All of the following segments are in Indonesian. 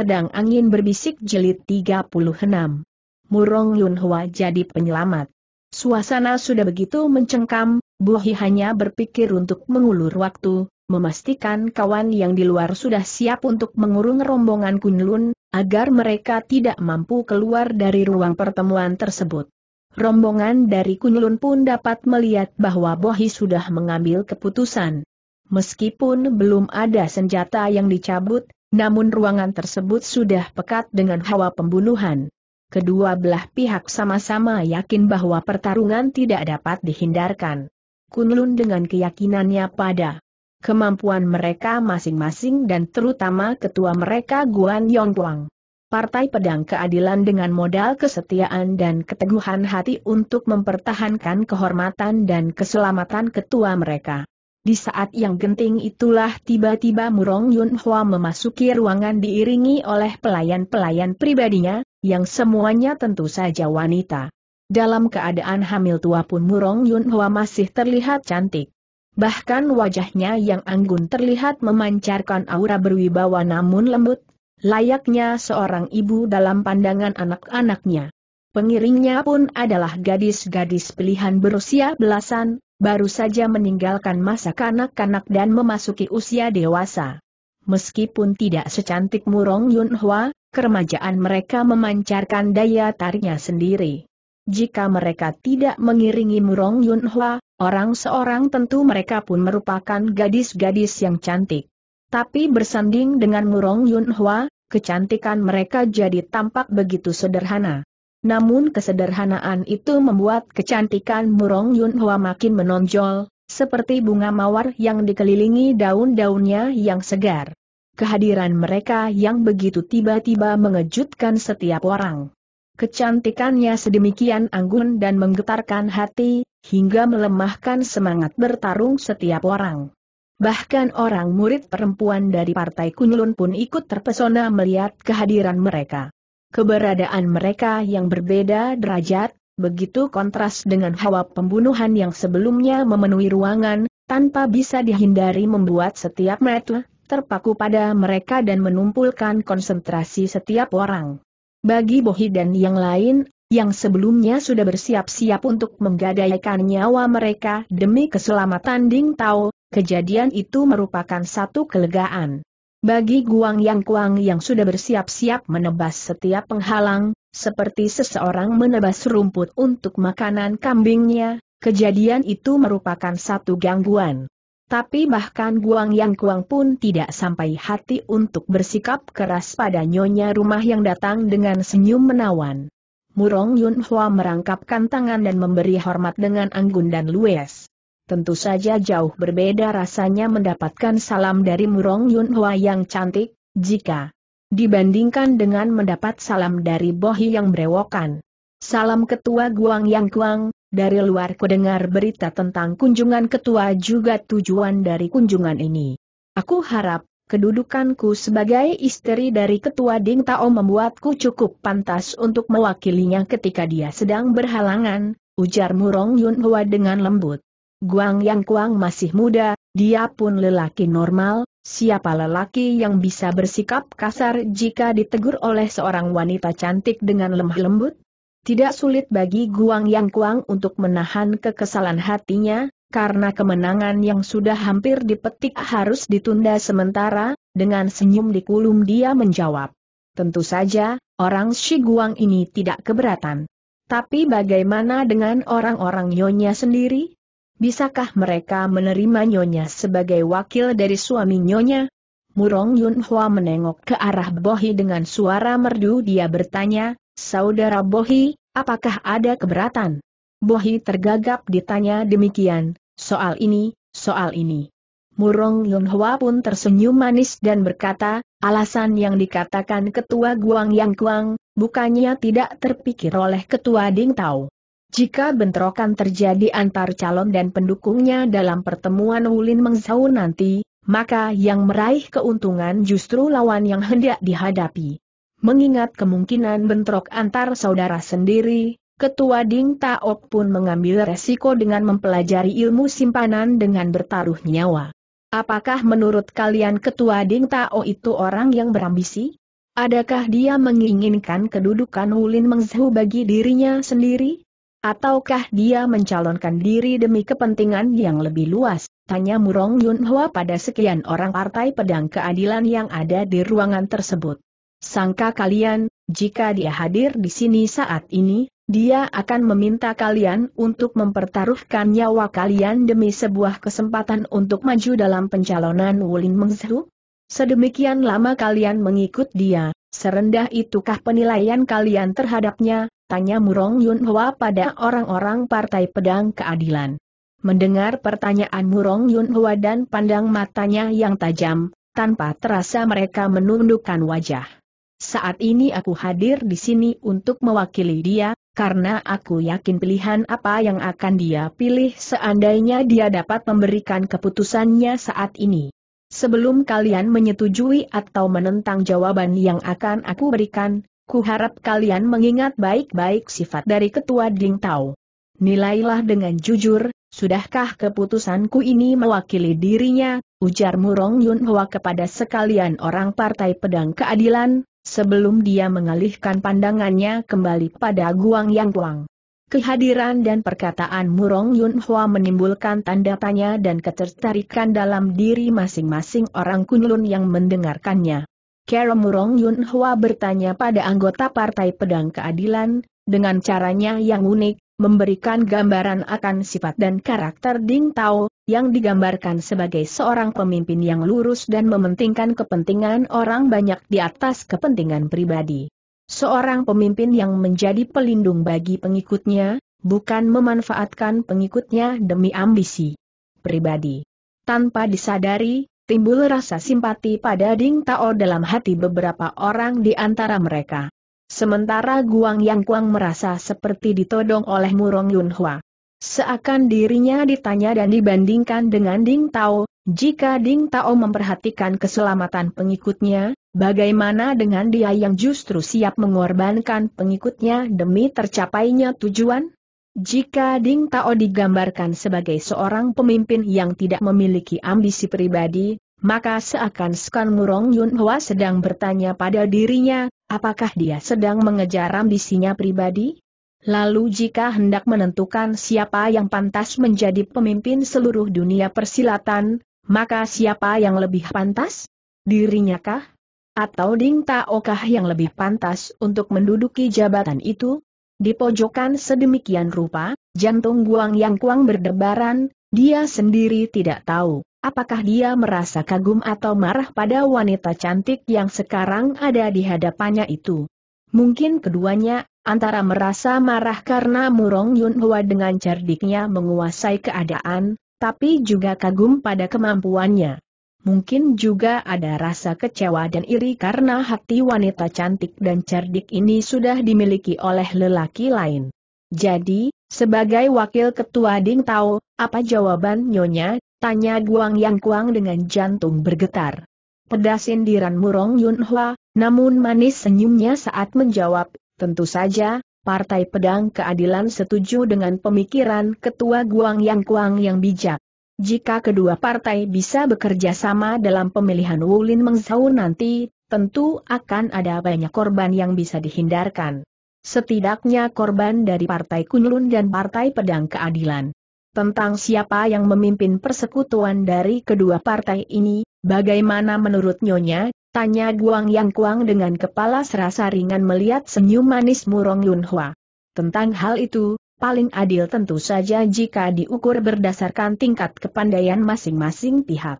Pedang Angin Berbisik jelit 36. Murong Yunhua jadi penyelamat. Suasana sudah begitu mencengkam, Bohi hanya berpikir untuk mengulur waktu, memastikan kawan yang di luar sudah siap untuk mengurung rombongan Kunlun, agar mereka tidak mampu keluar dari ruang pertemuan tersebut. Rombongan dari Kunlun pun dapat melihat bahwa Bohi sudah mengambil keputusan. Meskipun belum ada senjata yang dicabut, namun ruangan tersebut sudah pekat dengan hawa pembunuhan. Kedua belah pihak sama-sama yakin bahwa pertarungan tidak dapat dihindarkan. Kunlun dengan keyakinannya pada kemampuan mereka masing-masing dan terutama ketua mereka Guan Yongguang. Partai Pedang Keadilan dengan modal kesetiaan dan keteguhan hati untuk mempertahankan kehormatan dan keselamatan ketua mereka. Di saat yang genting itulah tiba-tiba Murong Yun Hua memasuki ruangan diiringi oleh pelayan-pelayan pribadinya, yang semuanya tentu saja wanita. Dalam keadaan hamil tua pun Murong Yun Hua masih terlihat cantik. Bahkan wajahnya yang anggun terlihat memancarkan aura berwibawa namun lembut, layaknya seorang ibu dalam pandangan anak-anaknya. Pengiringnya pun adalah gadis-gadis pilihan berusia belasan, baru saja meninggalkan masa kanak-kanak dan memasuki usia dewasa. Meskipun tidak secantik Murong Yunhua, Hwa, keremajaan mereka memancarkan daya tariknya sendiri. Jika mereka tidak mengiringi Murong Yunhua, orang seorang tentu mereka pun merupakan gadis-gadis yang cantik. Tapi bersanding dengan Murong Yunhua, kecantikan mereka jadi tampak begitu sederhana. Namun kesederhanaan itu membuat kecantikan Murong Yun Hwa makin menonjol, seperti bunga mawar yang dikelilingi daun-daunnya yang segar. Kehadiran mereka yang begitu tiba-tiba mengejutkan setiap orang. Kecantikannya sedemikian anggun dan menggetarkan hati, hingga melemahkan semangat bertarung setiap orang. Bahkan orang murid perempuan dari Partai Kunlun pun ikut terpesona melihat kehadiran mereka. Keberadaan mereka yang berbeda derajat, begitu kontras dengan hawa pembunuhan yang sebelumnya memenuhi ruangan, tanpa bisa dihindari membuat setiap mata terpaku pada mereka dan menumpulkan konsentrasi setiap orang. Bagi Bohi dan yang lain, yang sebelumnya sudah bersiap-siap untuk menggadaikan nyawa mereka demi keselamatan Ding Tao, kejadian itu merupakan satu kelegaan. Bagi Guang Yang Kuang yang sudah bersiap-siap menebas setiap penghalang, seperti seseorang menebas rumput untuk makanan kambingnya, kejadian itu merupakan satu gangguan. Tapi bahkan Guang Yang Kuang pun tidak sampai hati untuk bersikap keras pada nyonya rumah yang datang dengan senyum menawan. Murong Yun Hua merangkapkan tangan dan memberi hormat dengan anggun dan lues. Tentu saja jauh berbeda rasanya mendapatkan salam dari Murong Yunhua yang cantik, jika dibandingkan dengan mendapat salam dari Bohi yang berewokan. Salam Ketua Guang Yang Kuang, dari luar kudengar berita tentang kunjungan ketua juga tujuan dari kunjungan ini. Aku harap, kedudukanku sebagai istri dari ketua Ding Tao membuatku cukup pantas untuk mewakilinya ketika dia sedang berhalangan, ujar Murong Yunhua dengan lembut. Guang Yang Kuang masih muda, dia pun lelaki normal, siapa lelaki yang bisa bersikap kasar jika ditegur oleh seorang wanita cantik dengan lemah lembut? Tidak sulit bagi Guang Yang Kuang untuk menahan kekesalan hatinya, karena kemenangan yang sudah hampir dipetik harus ditunda sementara, dengan senyum di kulum dia menjawab. Tentu saja, orang Shi Guang ini tidak keberatan. Tapi bagaimana dengan orang-orang Nyonya sendiri? Bisakah mereka menerima Nyonya sebagai wakil dari suami Nyonya? Murong Yunhua menengok ke arah Bohi dengan suara merdu dia bertanya, Saudara Bohi, apakah ada keberatan? Bohi tergagap ditanya demikian, soal ini, soal ini. Murong Yunhua pun tersenyum manis dan berkata, alasan yang dikatakan ketua Guang Yang Kuang, bukannya tidak terpikir oleh ketua Ding Tao. Jika bentrokan terjadi antar calon dan pendukungnya dalam pertemuan Wulin Mengzau nanti, maka yang meraih keuntungan justru lawan yang hendak dihadapi. Mengingat kemungkinan bentrok antar saudara sendiri, Ketua Ding Taok pun mengambil resiko dengan mempelajari ilmu simpanan dengan bertaruh nyawa. Apakah menurut kalian Ketua Ding Tao itu orang yang berambisi? Adakah dia menginginkan kedudukan Wulin Mengzhu bagi dirinya sendiri? Ataukah dia mencalonkan diri demi kepentingan yang lebih luas? Tanya Murong Yun pada sekian orang partai pedang keadilan yang ada di ruangan tersebut. Sangka kalian, jika dia hadir di sini saat ini, dia akan meminta kalian untuk mempertaruhkan nyawa kalian demi sebuah kesempatan untuk maju dalam pencalonan Wulin Mengzhu? Sedemikian lama kalian mengikut dia, serendah itukah penilaian kalian terhadapnya, Tanya Murong Yunhua pada orang-orang Partai Pedang Keadilan. Mendengar pertanyaan Murong Yunhua dan pandang matanya yang tajam, tanpa terasa mereka menundukkan wajah. Saat ini aku hadir di sini untuk mewakili dia, karena aku yakin pilihan apa yang akan dia pilih seandainya dia dapat memberikan keputusannya saat ini. Sebelum kalian menyetujui atau menentang jawaban yang akan aku berikan, kuharap kalian mengingat baik-baik sifat dari Ketua Ding Tao. Nilailah dengan jujur, sudahkah keputusanku ini mewakili dirinya, ujar Murong Yun Hwa kepada sekalian orang Partai Pedang Keadilan, sebelum dia mengalihkan pandangannya kembali pada Guang Yang Guang. Kehadiran dan perkataan Murong Yun Hwa menimbulkan tanda tanya dan ketertarikan dalam diri masing-masing orang Kunlun yang mendengarkannya. Karamurong Yun Hwa bertanya pada anggota Partai Pedang Keadilan, dengan caranya yang unik, memberikan gambaran akan sifat dan karakter Ding Tao, yang digambarkan sebagai seorang pemimpin yang lurus dan mementingkan kepentingan orang banyak di atas kepentingan pribadi. Seorang pemimpin yang menjadi pelindung bagi pengikutnya, bukan memanfaatkan pengikutnya demi ambisi pribadi. Tanpa disadari, timbul rasa simpati pada Ding Tao dalam hati beberapa orang di antara mereka. Sementara Guang Yang Kuang merasa seperti ditodong oleh Murong Yun Hua. Seakan dirinya ditanya dan dibandingkan dengan Ding Tao, jika Ding Tao memperhatikan keselamatan pengikutnya, bagaimana dengan dia yang justru siap mengorbankan pengikutnya demi tercapainya tujuan? Jika Ding Tao digambarkan sebagai seorang pemimpin yang tidak memiliki ambisi pribadi, maka seakan Skan Murong Yun Hwa sedang bertanya pada dirinya, apakah dia sedang mengejar ambisinya pribadi? Lalu jika hendak menentukan siapa yang pantas menjadi pemimpin seluruh dunia persilatan, maka siapa yang lebih pantas? Dirinya kah? Atau Ding Tao kah yang lebih pantas untuk menduduki jabatan itu? Di pojokan sedemikian rupa, jantung Guang Yang Kuang berdebaran, dia sendiri tidak tahu. Apakah dia merasa kagum atau marah pada wanita cantik yang sekarang ada di hadapannya itu? Mungkin keduanya, antara merasa marah karena Murong Yun Hua dengan cerdiknya menguasai keadaan, tapi juga kagum pada kemampuannya. Mungkin juga ada rasa kecewa dan iri karena hati wanita cantik dan cerdik ini sudah dimiliki oleh lelaki lain. Jadi, sebagai wakil ketua Ding Tao, apa jawaban Nyonya? Tanya Guang Yang Kuang dengan jantung bergetar. Pedas sindiran Murong Yunhua, namun manis senyumnya saat menjawab, tentu saja, Partai Pedang Keadilan setuju dengan pemikiran ketua Guang Yang Kuang yang bijak. Jika kedua partai bisa bekerja sama dalam pemilihan Wulin Mengzau nanti, tentu akan ada banyak korban yang bisa dihindarkan. Setidaknya korban dari Partai Kunlun dan Partai Pedang Keadilan. Tentang siapa yang memimpin persekutuan dari kedua partai ini, bagaimana menurut Nyonya, tanya Guang Yang Kuang dengan kepala serasa ringan melihat senyum manis Murong Yunhua. Tentang hal itu, paling adil tentu saja jika diukur berdasarkan tingkat kepandaian masing-masing pihak.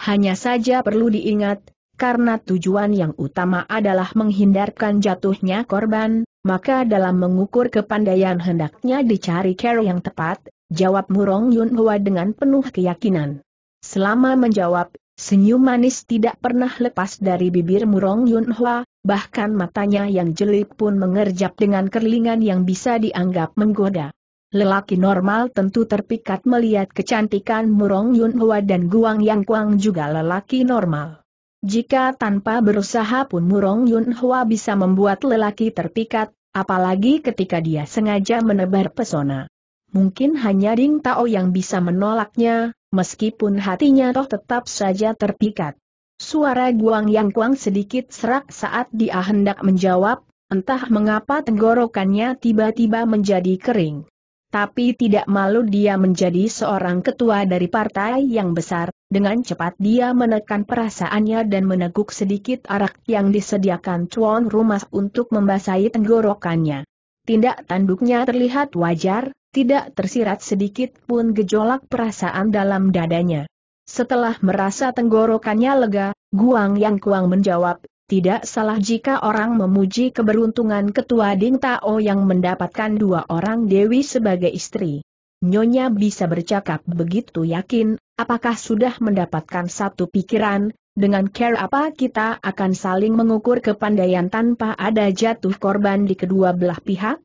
Hanya saja perlu diingat, karena tujuan yang utama adalah menghindarkan jatuhnya korban, maka dalam mengukur kepandaian hendaknya dicari cara yang tepat, jawab Murong Yun Hua dengan penuh keyakinan. Selama menjawab, senyum manis tidak pernah lepas dari bibir Murong Yun Hua, bahkan matanya yang jeli pun mengerjap dengan kerlingan yang bisa dianggap menggoda. Lelaki normal tentu terpikat melihat kecantikan Murong Yun Hua dan Guang Yang Kuang juga lelaki normal. Jika tanpa berusaha pun Murong Yun Hua bisa membuat lelaki terpikat, apalagi ketika dia sengaja menebar pesona. Mungkin hanya Ding Tao yang bisa menolaknya, meskipun hatinya toh tetap saja terpikat. Suara Guang Yang Kuang sedikit serak saat dia hendak menjawab, entah mengapa tenggorokannya tiba-tiba menjadi kering. Tapi tidak malu dia menjadi seorang ketua dari partai yang besar, dengan cepat dia menekan perasaannya dan meneguk sedikit arak yang disediakan cuan rumah untuk membasahi tenggorokannya. Tindak tanduknya terlihat wajar, tidak tersirat sedikit pun gejolak perasaan dalam dadanya. Setelah merasa tenggorokannya lega, Guang Yang Kuang menjawab, tidak salah jika orang memuji keberuntungan ketua Ding Tao yang mendapatkan dua orang Dewi sebagai istri. Nyonya bisa bercakap begitu yakin, apakah sudah mendapatkan satu pikiran, dengan care apa kita akan saling mengukur kepandaian tanpa ada jatuh korban di kedua belah pihak?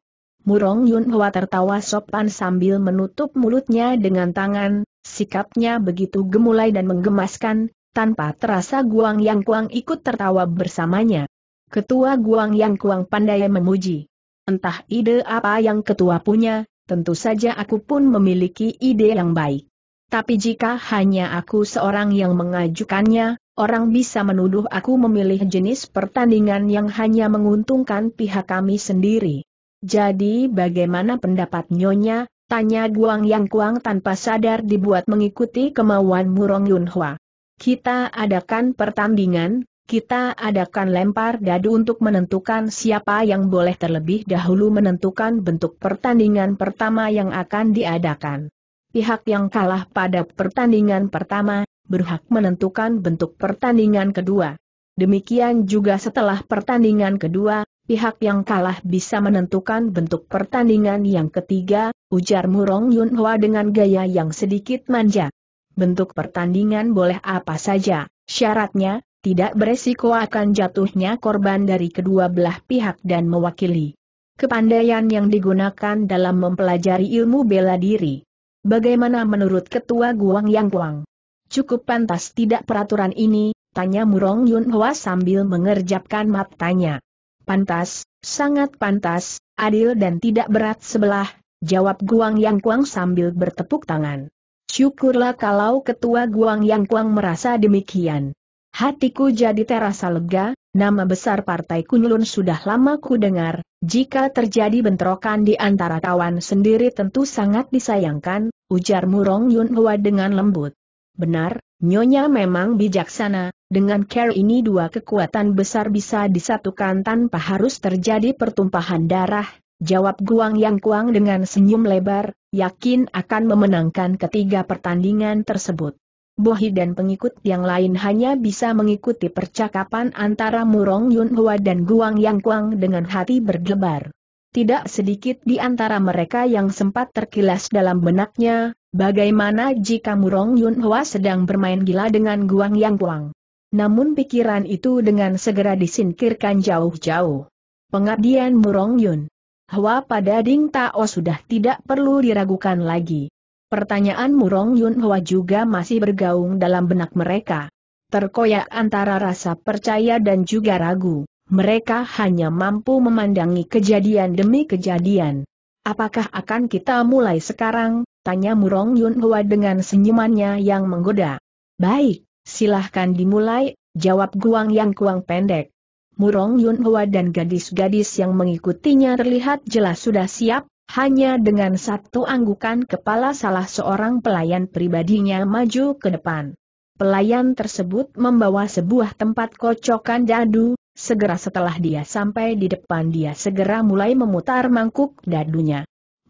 Murong Yun Hwa tertawa sopan sambil menutup mulutnya dengan tangan, sikapnya begitu gemulai dan menggemaskan, tanpa terasa Guang Yang Kuang ikut tertawa bersamanya. Ketua Guang Yang Kuang pandai memuji. Entah ide apa yang ketua punya, tentu saja aku pun memiliki ide yang baik. Tapi jika hanya aku seorang yang mengajukannya, orang bisa menuduh aku memilih jenis pertandingan yang hanya menguntungkan pihak kami sendiri. Jadi bagaimana pendapat Nyonya, tanya Guang Yang Kuang tanpa sadar dibuat mengikuti kemauan Murong Yunhua. Kita adakan pertandingan, kita adakan lempar dadu untuk menentukan siapa yang boleh terlebih dahulu menentukan bentuk pertandingan pertama yang akan diadakan. Pihak yang kalah pada pertandingan pertama, berhak menentukan bentuk pertandingan kedua. Demikian juga setelah pertandingan kedua, pihak yang kalah bisa menentukan bentuk pertandingan yang ketiga, ujar Murong Yunhua dengan gaya yang sedikit manja. Bentuk pertandingan boleh apa saja, syaratnya, tidak beresiko akan jatuhnya korban dari kedua belah pihak dan mewakili kepandaian yang digunakan dalam mempelajari ilmu bela diri. Bagaimana menurut Ketua Guang Yang Guang? Cukup pantas tidak peraturan ini, tanya Murong Yunhua sambil mengerjapkan matanya. Pantas, sangat pantas, adil dan tidak berat sebelah, jawab Guang Yang Kuang sambil bertepuk tangan. Syukurlah kalau ketua Guang Yang Kuang merasa demikian. Hatiku jadi terasa lega, nama besar partai Kunlun sudah lama ku dengar, jika terjadi bentrokan di antara kawan sendiri tentu sangat disayangkan, ujar Murong Yun Hua dengan lembut. Benar, Nyonya memang bijaksana, dengan care ini dua kekuatan besar bisa disatukan tanpa harus terjadi pertumpahan darah, jawab Guang Yang Kuang dengan senyum lebar, yakin akan memenangkan ketiga pertandingan tersebut. Bohi dan pengikut yang lain hanya bisa mengikuti percakapan antara Murong Yun Hua dan Guang Yang Kuang dengan hati berdebar. Tidak sedikit di antara mereka yang sempat terkilas dalam benaknya, Bagaimana jika Murong Yun Hua sedang bermain gila dengan Guang Yang Kuang. Namun pikiran itu dengan segera disingkirkan jauh-jauh. Pengabdian Murong Yun. Hwa pada Ding Tao sudah tidak perlu diragukan lagi. Pertanyaan Murong Yun Hwa juga masih bergaung dalam benak mereka. Terkoyak antara rasa percaya dan juga ragu, mereka hanya mampu memandangi kejadian demi kejadian. Apakah akan kita mulai sekarang? Tanya Murong Yun Hwa dengan senyumannya yang menggoda. Baik, Silahkan dimulai, jawab Guang Yang Kuang pendek. Murong Yun Hua dan gadis-gadis yang mengikutinya terlihat jelas sudah siap, hanya dengan satu anggukan kepala salah seorang pelayan pribadinya maju ke depan. Pelayan tersebut membawa sebuah tempat kocokan dadu, segera setelah dia sampai di depan dia segera mulai memutar mangkuk dadunya.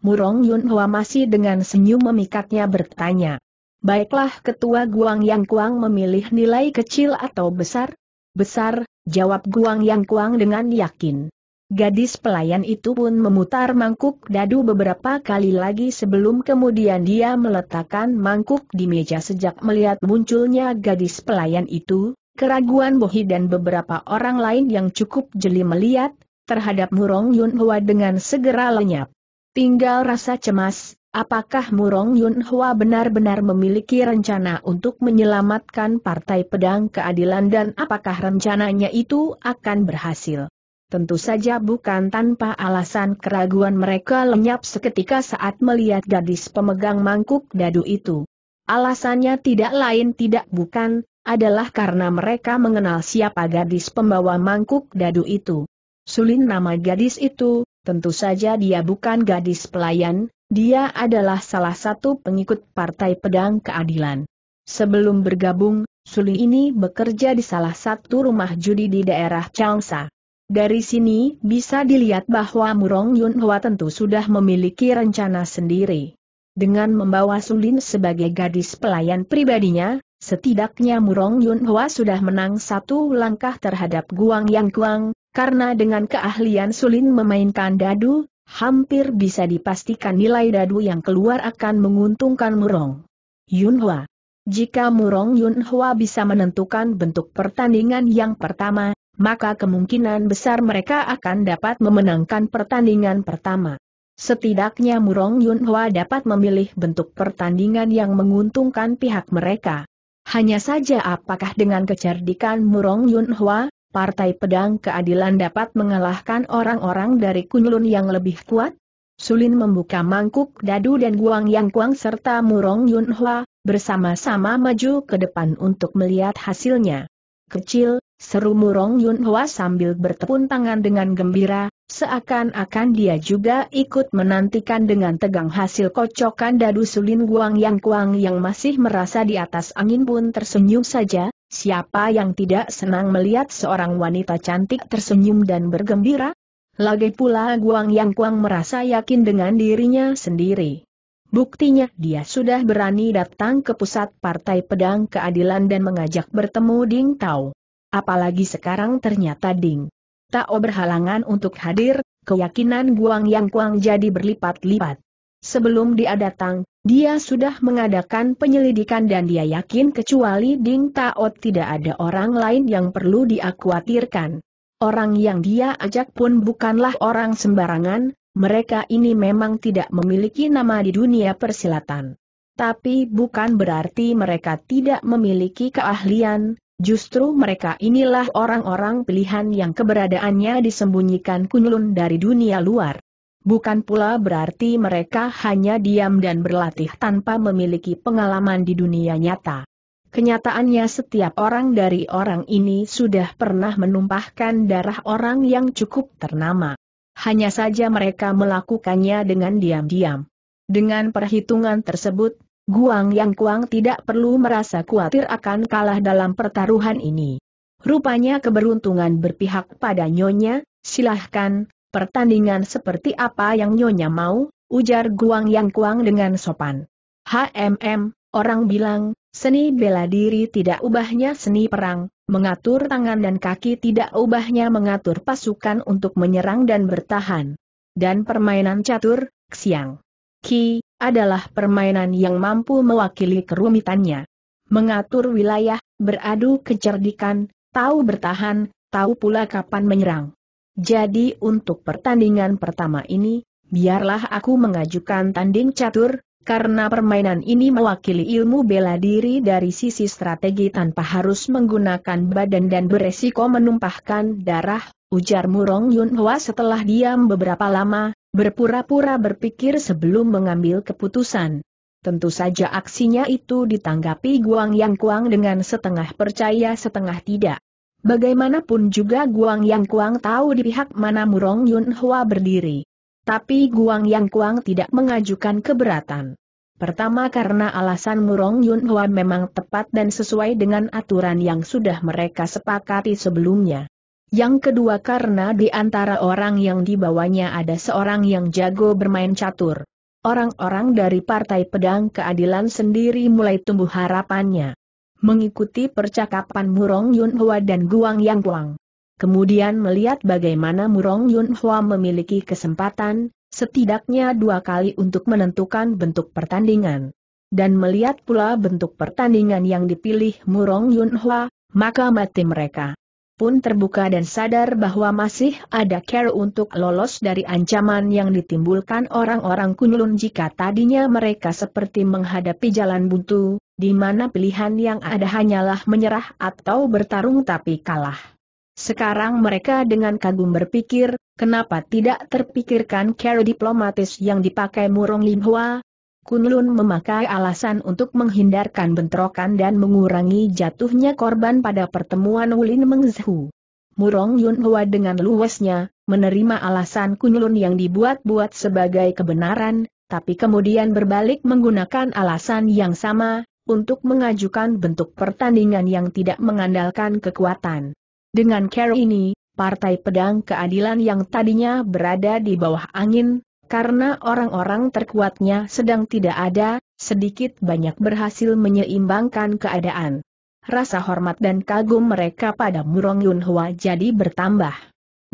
Murong Yun Hua masih dengan senyum memikatnya bertanya, Baiklah ketua Guang Yang Kuang memilih nilai kecil atau besar? Besar, jawab Guang Yang Kuang dengan yakin. Gadis pelayan itu pun memutar mangkuk dadu beberapa kali lagi sebelum kemudian dia meletakkan mangkuk di meja sejak melihat munculnya gadis pelayan itu, keraguan Bohi dan beberapa orang lain yang cukup jeli melihat, terhadap Murong Yun Hua dengan segera lenyap. Tinggal rasa cemas, Apakah Murong Yun Hua benar-benar memiliki rencana untuk menyelamatkan Partai Pedang Keadilan dan apakah rencananya itu akan berhasil? Tentu saja bukan tanpa alasan keraguan mereka lenyap seketika saat melihat gadis pemegang mangkuk dadu itu. Alasannya tidak lain tidak bukan, adalah karena mereka mengenal siapa gadis pembawa mangkuk dadu itu. Sulin nama gadis itu, tentu saja dia bukan gadis pelayan, dia adalah salah satu pengikut Partai Pedang Keadilan. Sebelum bergabung, Suli ini bekerja di salah satu rumah judi di daerah Changsa. Dari sini bisa dilihat bahwa Murong Yun Hwa tentu sudah memiliki rencana sendiri. Dengan membawa Sulin sebagai gadis pelayan pribadinya, setidaknya Murong Yun Hwa sudah menang satu langkah terhadap Guang Yang Guang, karena dengan keahlian Sulin memainkan dadu, hampir bisa dipastikan nilai dadu yang keluar akan menguntungkan Murong Yunhua. Jika Murong Yunhua bisa menentukan bentuk pertandingan yang pertama, maka kemungkinan besar mereka akan dapat memenangkan pertandingan pertama. Setidaknya Murong Yunhua dapat memilih bentuk pertandingan yang menguntungkan pihak mereka. Hanya saja apakah dengan kecerdikan Murong Yunhua, Partai Pedang Keadilan dapat mengalahkan orang-orang dari Kunlun yang lebih kuat? Sulin membuka mangkuk dadu dan Guang Yang Kuang serta Murong Yunhua bersama-sama maju ke depan untuk melihat hasilnya. Kecil, seru Murong Yunhua sambil bertepun tangan dengan gembira, seakan-akan dia juga ikut menantikan dengan tegang hasil kocokan dadu Sulin Guang Yang Kuang yang masih merasa di atas angin pun tersenyum saja, Siapa yang tidak senang melihat seorang wanita cantik tersenyum dan bergembira? Lagi pula Guang Yang Kuang merasa yakin dengan dirinya sendiri. Buktinya dia sudah berani datang ke pusat Partai Pedang Keadilan dan mengajak bertemu Ding Tao. Apalagi sekarang ternyata Ding Tao berhalangan untuk hadir, keyakinan Guang Yang Kuang jadi berlipat-lipat. Sebelum dia datang, dia sudah mengadakan penyelidikan dan dia yakin kecuali Ding Taot tidak ada orang lain yang perlu dikhawatirkan. Orang yang dia ajak pun bukanlah orang sembarangan, mereka ini memang tidak memiliki nama di dunia persilatan. Tapi bukan berarti mereka tidak memiliki keahlian, Justru mereka inilah orang-orang pilihan yang keberadaannya disembunyikan kunlun dari dunia luar. Bukan pula berarti mereka hanya diam dan berlatih tanpa memiliki pengalaman di dunia nyata. Kenyataannya setiap orang dari orang ini sudah pernah menumpahkan darah orang yang cukup ternama. Hanya saja mereka melakukannya dengan diam-diam. Dengan perhitungan tersebut, Guang Yang Kuang tidak perlu merasa khawatir akan kalah dalam pertaruhan ini. Rupanya keberuntungan berpihak pada nyonya, silahkan, Pertandingan seperti apa yang Nyonya mau, ujar Guang Yang Kuang dengan sopan. HMM, orang bilang, seni bela diri tidak ubahnya seni perang, mengatur tangan dan kaki tidak ubahnya mengatur pasukan untuk menyerang dan bertahan. Dan permainan catur, Xiang Ki, adalah permainan yang mampu mewakili kerumitannya. Mengatur wilayah, beradu kecerdikan, tahu bertahan, tahu pula kapan menyerang. Jadi untuk pertandingan pertama ini, biarlah aku mengajukan tanding catur, karena permainan ini mewakili ilmu bela diri dari sisi strategi tanpa harus menggunakan badan dan beresiko menumpahkan darah, ujar Murong Yunhua setelah diam beberapa lama, berpura-pura berpikir sebelum mengambil keputusan. Tentu saja aksinya itu ditanggapi Guang Yang Kuang dengan setengah percaya setengah tidak. Bagaimanapun juga Guang Yang Kuang tahu di pihak mana Murong Yun Hua berdiri. Tapi Guang Yang Kuang tidak mengajukan keberatan. Pertama karena alasan Murong Yun Hua memang tepat dan sesuai dengan aturan yang sudah mereka sepakati sebelumnya. Yang kedua karena di antara orang yang dibawanya ada seorang yang jago bermain catur. Orang-orang dari Partai Pedang Keadilan sendiri mulai tumbuh harapannya mengikuti percakapan Murong Yunhua dan Guang Yang Guang. Kemudian melihat bagaimana Murong Yunhua memiliki kesempatan, setidaknya dua kali untuk menentukan bentuk pertandingan. Dan melihat pula bentuk pertandingan yang dipilih Murong Yunhua, maka mati mereka pun terbuka dan sadar bahwa masih ada care untuk lolos dari ancaman yang ditimbulkan orang-orang Kunlun jika tadinya mereka seperti menghadapi jalan buntu, di mana pilihan yang ada hanyalah menyerah atau bertarung tapi kalah. Sekarang mereka dengan kagum berpikir, kenapa tidak terpikirkan care diplomatis yang dipakai Murong Limhua, Kunlun memakai alasan untuk menghindarkan bentrokan dan mengurangi jatuhnya korban pada pertemuan Wulin Mengzhu. Murong Yun Hua dengan luwesnya, menerima alasan Kunlun yang dibuat-buat sebagai kebenaran, tapi kemudian berbalik menggunakan alasan yang sama, untuk mengajukan bentuk pertandingan yang tidak mengandalkan kekuatan. Dengan cara ini, Partai Pedang Keadilan yang tadinya berada di bawah angin, karena orang-orang terkuatnya sedang tidak ada, sedikit banyak berhasil menyeimbangkan keadaan. Rasa hormat dan kagum mereka pada Murong Yunhua jadi bertambah.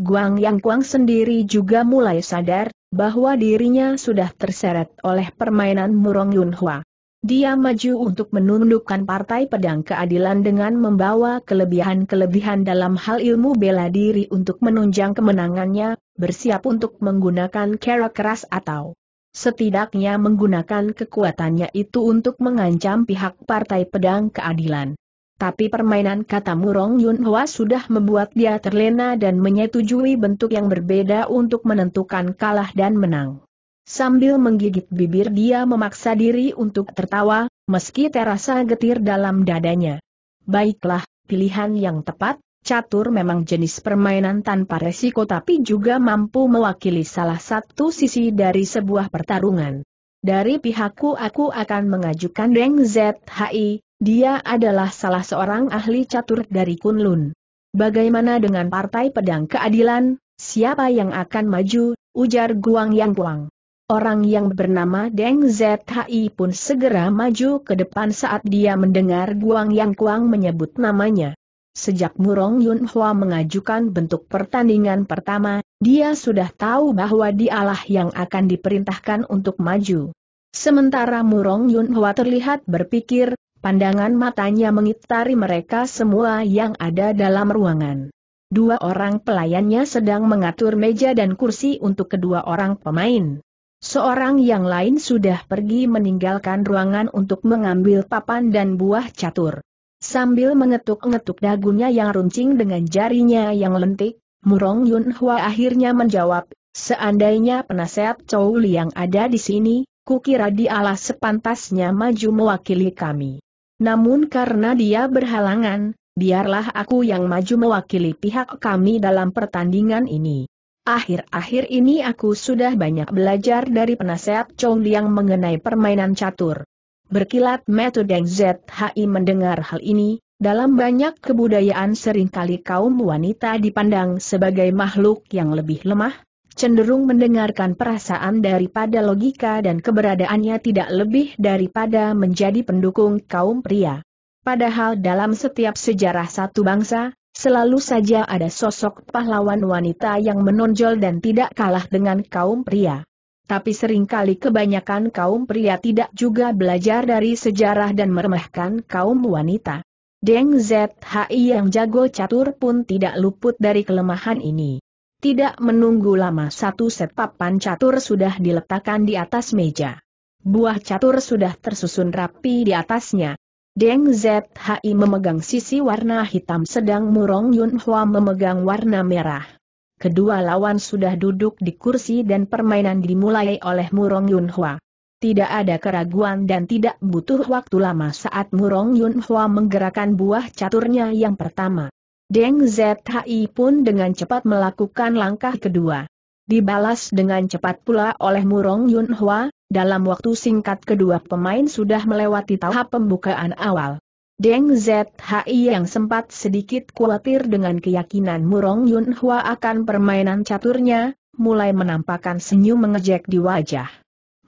Guang Yang Kuang sendiri juga mulai sadar bahwa dirinya sudah terseret oleh permainan Murong Yunhua. Dia maju untuk menundukkan Partai Pedang Keadilan dengan membawa kelebihan-kelebihan dalam hal ilmu bela diri untuk menunjang kemenangannya, bersiap untuk menggunakan kera keras atau setidaknya menggunakan kekuatannya itu untuk mengancam pihak Partai Pedang Keadilan. Tapi permainan kata Murong Yunhua sudah membuat dia terlena dan menyetujui bentuk yang berbeda untuk menentukan kalah dan menang. Sambil menggigit bibir dia memaksa diri untuk tertawa, meski terasa getir dalam dadanya. Baiklah, pilihan yang tepat, catur memang jenis permainan tanpa resiko tapi juga mampu mewakili salah satu sisi dari sebuah pertarungan. Dari pihakku aku akan mengajukan Deng ZHI, dia adalah salah seorang ahli catur dari Kunlun. Bagaimana dengan Partai Pedang Keadilan, siapa yang akan maju, ujar Guang Yang Guang. Orang yang bernama Deng Zhi pun segera maju ke depan saat dia mendengar Guang Yang Kuang menyebut namanya. Sejak Murong Yun Hua mengajukan bentuk pertandingan pertama, dia sudah tahu bahwa dialah yang akan diperintahkan untuk maju. Sementara Murong Yun Hua terlihat berpikir, pandangan matanya mengitari mereka semua yang ada dalam ruangan. Dua orang pelayannya sedang mengatur meja dan kursi untuk kedua orang pemain. Seorang yang lain sudah pergi meninggalkan ruangan untuk mengambil papan dan buah catur. Sambil mengetuk-ngetuk dagunya yang runcing dengan jarinya yang lentik, Murong Yun Hua akhirnya menjawab, seandainya penasehat Chow yang ada di sini, kukira dialah sepantasnya maju mewakili kami. Namun karena dia berhalangan, biarlah aku yang maju mewakili pihak kami dalam pertandingan ini. Akhir-akhir ini aku sudah banyak belajar dari penasehat Chong Liang mengenai permainan catur. Berkilat metode Deng ZHI mendengar hal ini, dalam banyak kebudayaan seringkali kaum wanita dipandang sebagai makhluk yang lebih lemah, cenderung mendengarkan perasaan daripada logika dan keberadaannya tidak lebih daripada menjadi pendukung kaum pria. Padahal dalam setiap sejarah satu bangsa, selalu saja ada sosok pahlawan wanita yang menonjol dan tidak kalah dengan kaum pria. Tapi seringkali kebanyakan kaum pria tidak juga belajar dari sejarah dan meremehkan kaum wanita. Deng ZHI yang jago catur pun tidak luput dari kelemahan ini. Tidak menunggu lama satu set papan catur sudah diletakkan di atas meja. Buah catur sudah tersusun rapi di atasnya, Deng Zhi memegang sisi warna hitam sedang Murong Yun Hua memegang warna merah. Kedua lawan sudah duduk di kursi dan permainan dimulai oleh Murong Yun Hua. Tidak ada keraguan dan tidak butuh waktu lama saat Murong Yun Hua menggerakkan buah caturnya yang pertama. Deng Zhi pun dengan cepat melakukan langkah kedua dibalas dengan cepat pula oleh Murong Yun Hwa, dalam waktu singkat kedua pemain sudah melewati tahap pembukaan awal. Deng ZHI yang sempat sedikit khawatir dengan keyakinan Murong Yun Hwa akan permainan caturnya, mulai menampakkan senyum mengejek di wajah.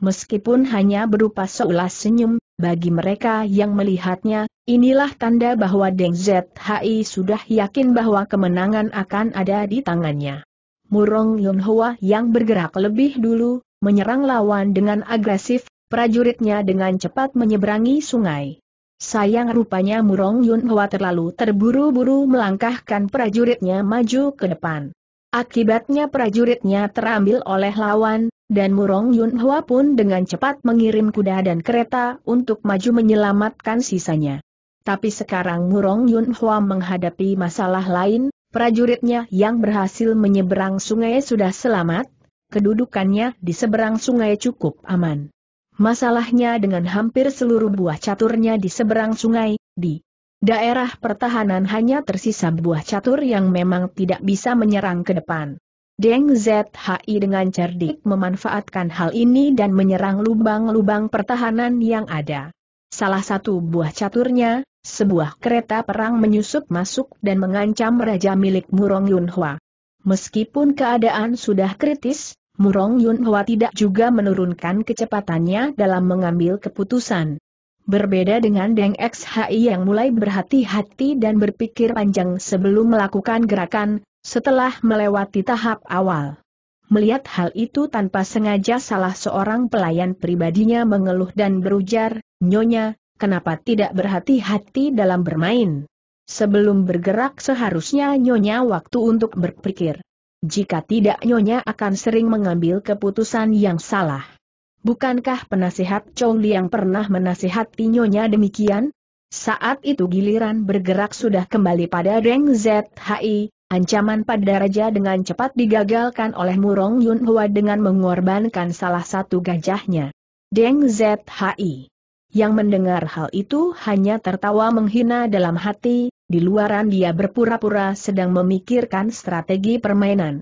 Meskipun hanya berupa seulas senyum, bagi mereka yang melihatnya, inilah tanda bahwa Deng ZHI sudah yakin bahwa kemenangan akan ada di tangannya. Murong Yun Hua yang bergerak lebih dulu, menyerang lawan dengan agresif, prajuritnya dengan cepat menyeberangi sungai. Sayang rupanya Murong Yun Hua terlalu terburu-buru melangkahkan prajuritnya maju ke depan. Akibatnya prajuritnya terambil oleh lawan, dan Murong Yun Hua pun dengan cepat mengirim kuda dan kereta untuk maju menyelamatkan sisanya. Tapi sekarang Murong Yun Hua menghadapi masalah lain, prajuritnya yang berhasil menyeberang sungai sudah selamat, kedudukannya di seberang sungai cukup aman. Masalahnya dengan hampir seluruh buah caturnya di seberang sungai, di daerah pertahanan hanya tersisa buah catur yang memang tidak bisa menyerang ke depan. Deng ZHI dengan cerdik memanfaatkan hal ini dan menyerang lubang-lubang pertahanan yang ada. Salah satu buah caturnya, sebuah kereta perang menyusup masuk dan mengancam raja milik Murong Yunhua. Meskipun keadaan sudah kritis, Murong Yunhua tidak juga menurunkan kecepatannya dalam mengambil keputusan. Berbeda dengan Deng XHI yang mulai berhati-hati dan berpikir panjang sebelum melakukan gerakan, setelah melewati tahap awal. Melihat hal itu tanpa sengaja salah seorang pelayan pribadinya mengeluh dan berujar, Nyonya, kenapa tidak berhati-hati dalam bermain? Sebelum bergerak seharusnya Nyonya waktu untuk berpikir. Jika tidak Nyonya akan sering mengambil keputusan yang salah. Bukankah penasihat Chong Liang pernah menasihati Nyonya demikian? Saat itu giliran bergerak sudah kembali pada Deng ZHI, ancaman pada raja dengan cepat digagalkan oleh Murong Yun Hua dengan mengorbankan salah satu gajahnya. Deng ZHI yang mendengar hal itu hanya tertawa menghina dalam hati, di luaran dia berpura-pura sedang memikirkan strategi permainan.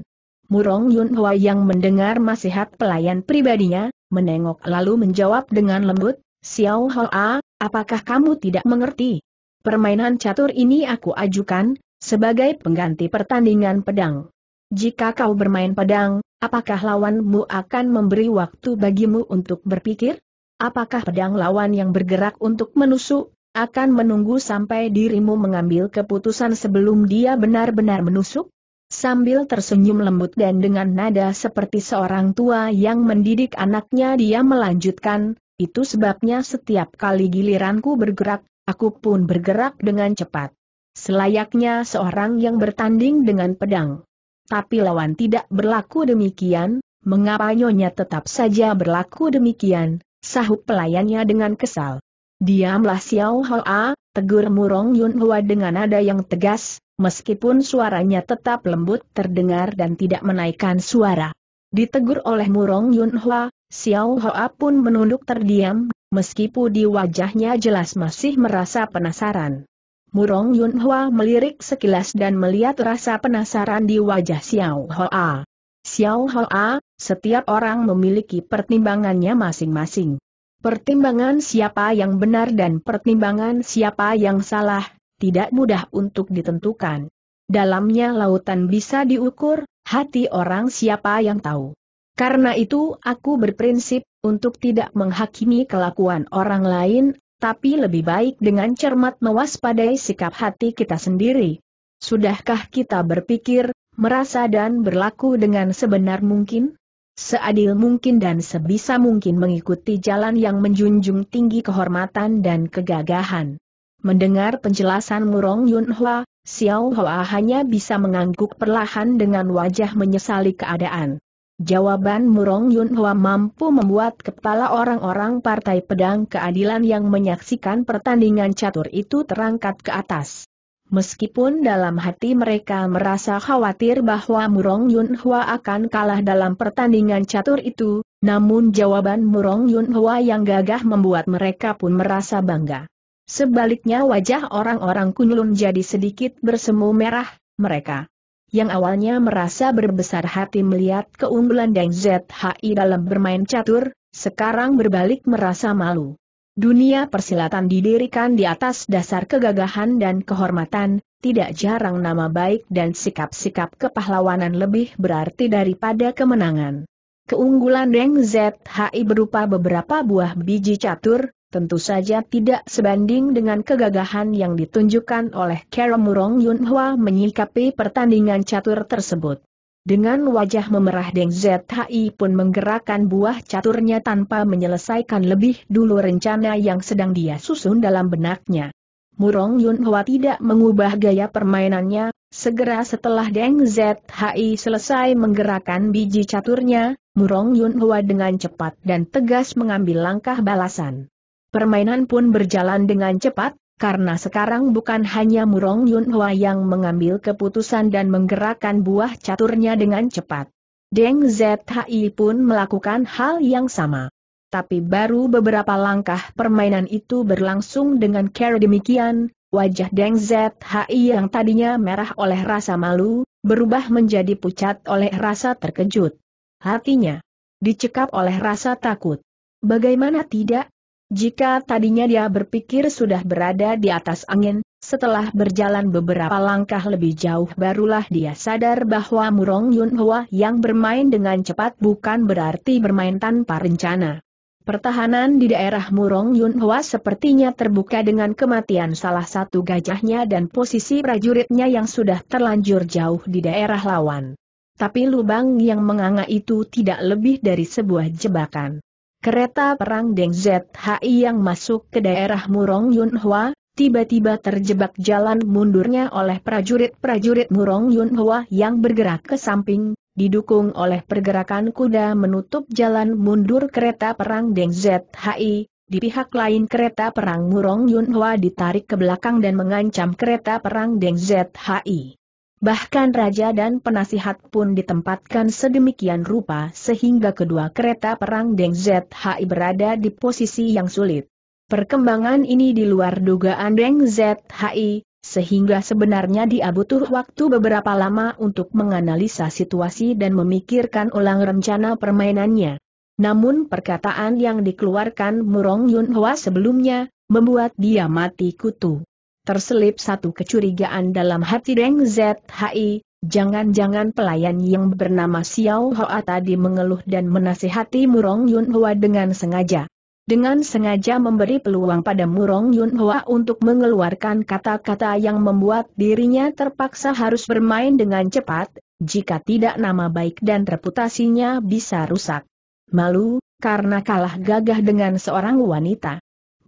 Murong Yun Hua yang mendengar nasihat pelayan pribadinya, menengok lalu menjawab dengan lembut, Xiao Hoa, apakah kamu tidak mengerti? Permainan catur ini aku ajukan, sebagai pengganti pertandingan pedang. Jika kau bermain pedang, apakah lawanmu akan memberi waktu bagimu untuk berpikir? Apakah pedang lawan yang bergerak untuk menusuk, akan menunggu sampai dirimu mengambil keputusan sebelum dia benar-benar menusuk? Sambil tersenyum lembut dan dengan nada seperti seorang tua yang mendidik anaknya dia melanjutkan, itu sebabnya setiap kali giliranku bergerak, aku pun bergerak dengan cepat. Selayaknya seorang yang bertanding dengan pedang. Tapi lawan tidak berlaku demikian, mengapa nyonya tetap saja berlaku demikian, Sahut pelayannya dengan kesal. Diamlah Xiao Hoa, tegur Murong Yun Hua dengan nada yang tegas, meskipun suaranya tetap lembut terdengar dan tidak menaikkan suara. Ditegur oleh Murong Yun Hua, Xiao Hoa pun menunduk terdiam, meskipun di wajahnya jelas masih merasa penasaran. Murong Yun Hua melirik sekilas dan melihat rasa penasaran di wajah Xiao Hoa. Xiao Hoa, setiap orang memiliki pertimbangannya masing-masing. Pertimbangan siapa yang benar dan pertimbangan siapa yang salah, tidak mudah untuk ditentukan. Dalamnya lautan bisa diukur, hati orang siapa yang tahu. Karena itu aku berprinsip untuk tidak menghakimi kelakuan orang lain, tapi lebih baik dengan cermat mewaspadai sikap hati kita sendiri. Sudahkah kita berpikir, merasa dan berlaku dengan sebenar mungkin? Seadil mungkin dan sebisa mungkin mengikuti jalan yang menjunjung tinggi kehormatan dan kegagahan. Mendengar penjelasan Murong Yunhua, Xiao Hua hanya bisa mengangguk perlahan dengan wajah menyesali keadaan. Jawaban Murong Yunhua mampu membuat kepala orang-orang Partai Pedang Keadilan yang menyaksikan pertandingan catur itu terangkat ke atas. Meskipun dalam hati mereka merasa khawatir bahwa Murong Yun Hwa akan kalah dalam pertandingan catur itu, namun jawaban Murong Yun Hwa yang gagah membuat mereka pun merasa bangga. Sebaliknya wajah orang-orang Kunlun jadi sedikit bersemu merah, mereka yang awalnya merasa berbesar hati melihat keunggulan Deng ZHI dalam bermain catur, sekarang berbalik merasa malu. Dunia persilatan didirikan di atas dasar kegagahan dan kehormatan, tidak jarang nama baik dan sikap-sikap kepahlawanan lebih berarti daripada kemenangan. Keunggulan Deng ZHI berupa beberapa buah biji catur, tentu saja tidak sebanding dengan kegagahan yang ditunjukkan oleh Kera Murong Yunhua menyikapi pertandingan catur tersebut. Dengan wajah memerah Deng Zhi pun menggerakkan buah caturnya tanpa menyelesaikan lebih dulu rencana yang sedang dia susun dalam benaknya. Murong Yun Hwa tidak mengubah gaya permainannya, segera setelah Deng Zhi selesai menggerakkan biji caturnya, Murong Yun Hwa dengan cepat dan tegas mengambil langkah balasan. Permainan pun berjalan dengan cepat, karena sekarang bukan hanya Murong Yun yang mengambil keputusan dan menggerakkan buah caturnya dengan cepat. Deng Zhi pun melakukan hal yang sama. Tapi baru beberapa langkah permainan itu berlangsung dengan cara demikian, wajah Deng Zhi yang tadinya merah oleh rasa malu, berubah menjadi pucat oleh rasa terkejut. Hatinya dicekap oleh rasa takut. Bagaimana tidak, jika tadinya dia berpikir sudah berada di atas angin, setelah berjalan beberapa langkah lebih jauh barulah dia sadar bahwa Murong Yunhua yang bermain dengan cepat bukan berarti bermain tanpa rencana. Pertahanan di daerah Murong Yunhua sepertinya terbuka dengan kematian salah satu gajahnya dan posisi prajuritnya yang sudah terlanjur jauh di daerah lawan. Tapi lubang yang menganga itu tidak lebih dari sebuah jebakan. Kereta perang Deng ZHI yang masuk ke daerah Murong Yunhua, tiba-tiba terjebak jalan mundurnya oleh prajurit-prajurit Murong Yunhua yang bergerak ke samping, didukung oleh pergerakan kuda menutup jalan mundur kereta perang Deng ZHI, di pihak lain kereta perang Murong Yunhua ditarik ke belakang dan mengancam kereta perang Deng ZHI. Bahkan raja dan penasihat pun ditempatkan sedemikian rupa sehingga kedua kereta perang Deng ZHI berada di posisi yang sulit. Perkembangan ini di luar dugaan Deng ZHI, sehingga sebenarnya dia butuh waktu beberapa lama untuk menganalisa situasi dan memikirkan ulang rencana permainannya. Namun perkataan yang dikeluarkan Murong Yun sebelumnya, membuat dia mati kutu terselip satu kecurigaan dalam hati Deng ZHI, jangan-jangan pelayan yang bernama Xiao Hoa tadi mengeluh dan menasihati Murong Yun Hua dengan sengaja. Dengan sengaja memberi peluang pada Murong Yun Hua untuk mengeluarkan kata-kata yang membuat dirinya terpaksa harus bermain dengan cepat, jika tidak nama baik dan reputasinya bisa rusak. Malu, karena kalah gagah dengan seorang wanita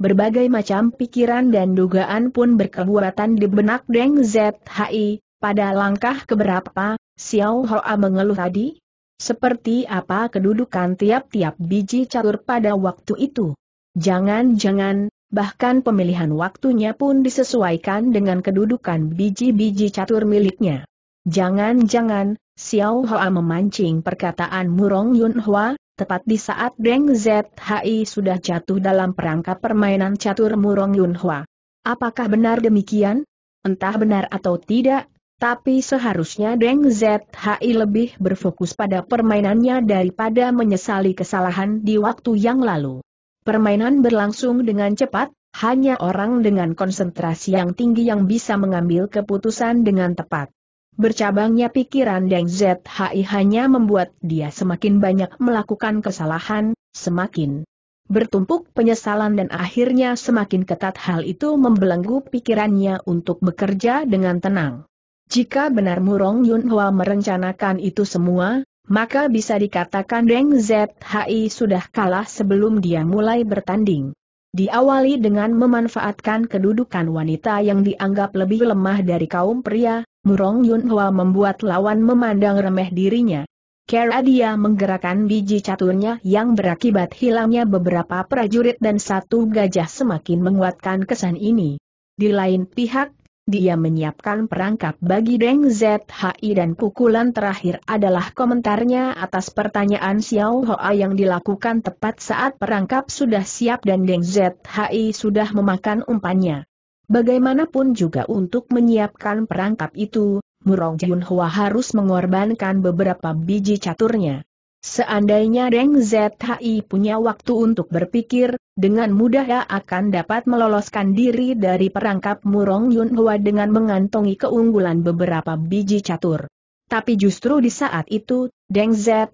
berbagai macam pikiran dan dugaan pun berkebuatan di benak Deng ZHI, pada langkah keberapa, Xiao Hoa mengeluh tadi? Seperti apa kedudukan tiap-tiap biji catur pada waktu itu? Jangan-jangan, bahkan pemilihan waktunya pun disesuaikan dengan kedudukan biji-biji catur miliknya. Jangan-jangan, Xiao Hoa memancing perkataan Murong Yunhua? tepat di saat Deng ZHI sudah jatuh dalam perangkap permainan catur Murong Yunhua. Apakah benar demikian? Entah benar atau tidak, tapi seharusnya Deng ZHI lebih berfokus pada permainannya daripada menyesali kesalahan di waktu yang lalu. Permainan berlangsung dengan cepat, hanya orang dengan konsentrasi yang tinggi yang bisa mengambil keputusan dengan tepat. Bercabangnya pikiran Deng ZHI hanya membuat dia semakin banyak melakukan kesalahan, semakin bertumpuk penyesalan dan akhirnya semakin ketat hal itu membelenggu pikirannya untuk bekerja dengan tenang. Jika benar Murong Yun merencanakan itu semua, maka bisa dikatakan Deng ZHI sudah kalah sebelum dia mulai bertanding. Diawali dengan memanfaatkan kedudukan wanita yang dianggap lebih lemah dari kaum pria, Murong Yunhua membuat lawan memandang remeh dirinya. Kera dia menggerakkan biji caturnya yang berakibat hilangnya beberapa prajurit dan satu gajah semakin menguatkan kesan ini. Di lain pihak, dia menyiapkan perangkap bagi Deng ZHI dan pukulan terakhir adalah komentarnya atas pertanyaan Xiao Hoa yang dilakukan tepat saat perangkap sudah siap dan Deng ZHI sudah memakan umpannya. Bagaimanapun juga untuk menyiapkan perangkap itu, Murong Jun harus mengorbankan beberapa biji caturnya. Seandainya Deng Zhi punya waktu untuk berpikir, dengan mudah ia akan dapat meloloskan diri dari perangkap Murong Yun Hua dengan mengantongi keunggulan beberapa biji catur. Tapi justru di saat itu, Deng Zhi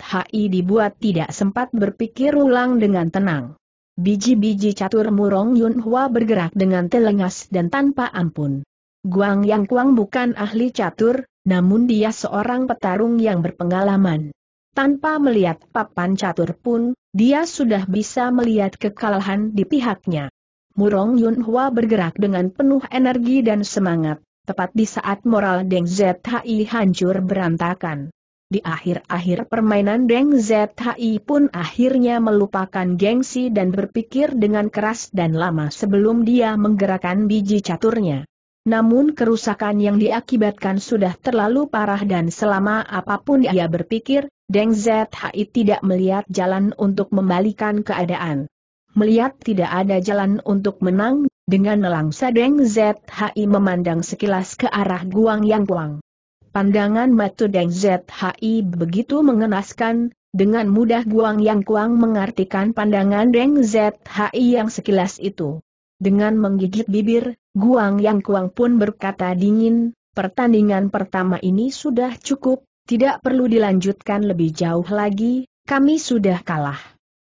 dibuat tidak sempat berpikir ulang dengan tenang. Biji-biji catur Murong Yun Hua bergerak dengan telengas dan tanpa ampun. Guang Yang Kuang bukan ahli catur, namun dia seorang petarung yang berpengalaman. Tanpa melihat papan catur pun, dia sudah bisa melihat kekalahan di pihaknya. Murong Yunhua bergerak dengan penuh energi dan semangat, tepat di saat moral Deng Zhi hancur berantakan. Di akhir-akhir permainan Deng Zhi pun akhirnya melupakan gengsi dan berpikir dengan keras dan lama sebelum dia menggerakkan biji caturnya. Namun kerusakan yang diakibatkan sudah terlalu parah dan selama apapun ia berpikir, Deng Zhi tidak melihat jalan untuk membalikan keadaan. Melihat tidak ada jalan untuk menang, dengan melangsa Deng Zhi memandang sekilas ke arah Guang Yang Puang. Pandangan mata Deng Zhi begitu mengenaskan, dengan mudah Guang Yang Kuang mengartikan pandangan Deng Zhi yang sekilas itu. Dengan menggigit bibir, Guang Yang Kuang pun berkata dingin, pertandingan pertama ini sudah cukup, tidak perlu dilanjutkan lebih jauh lagi, kami sudah kalah.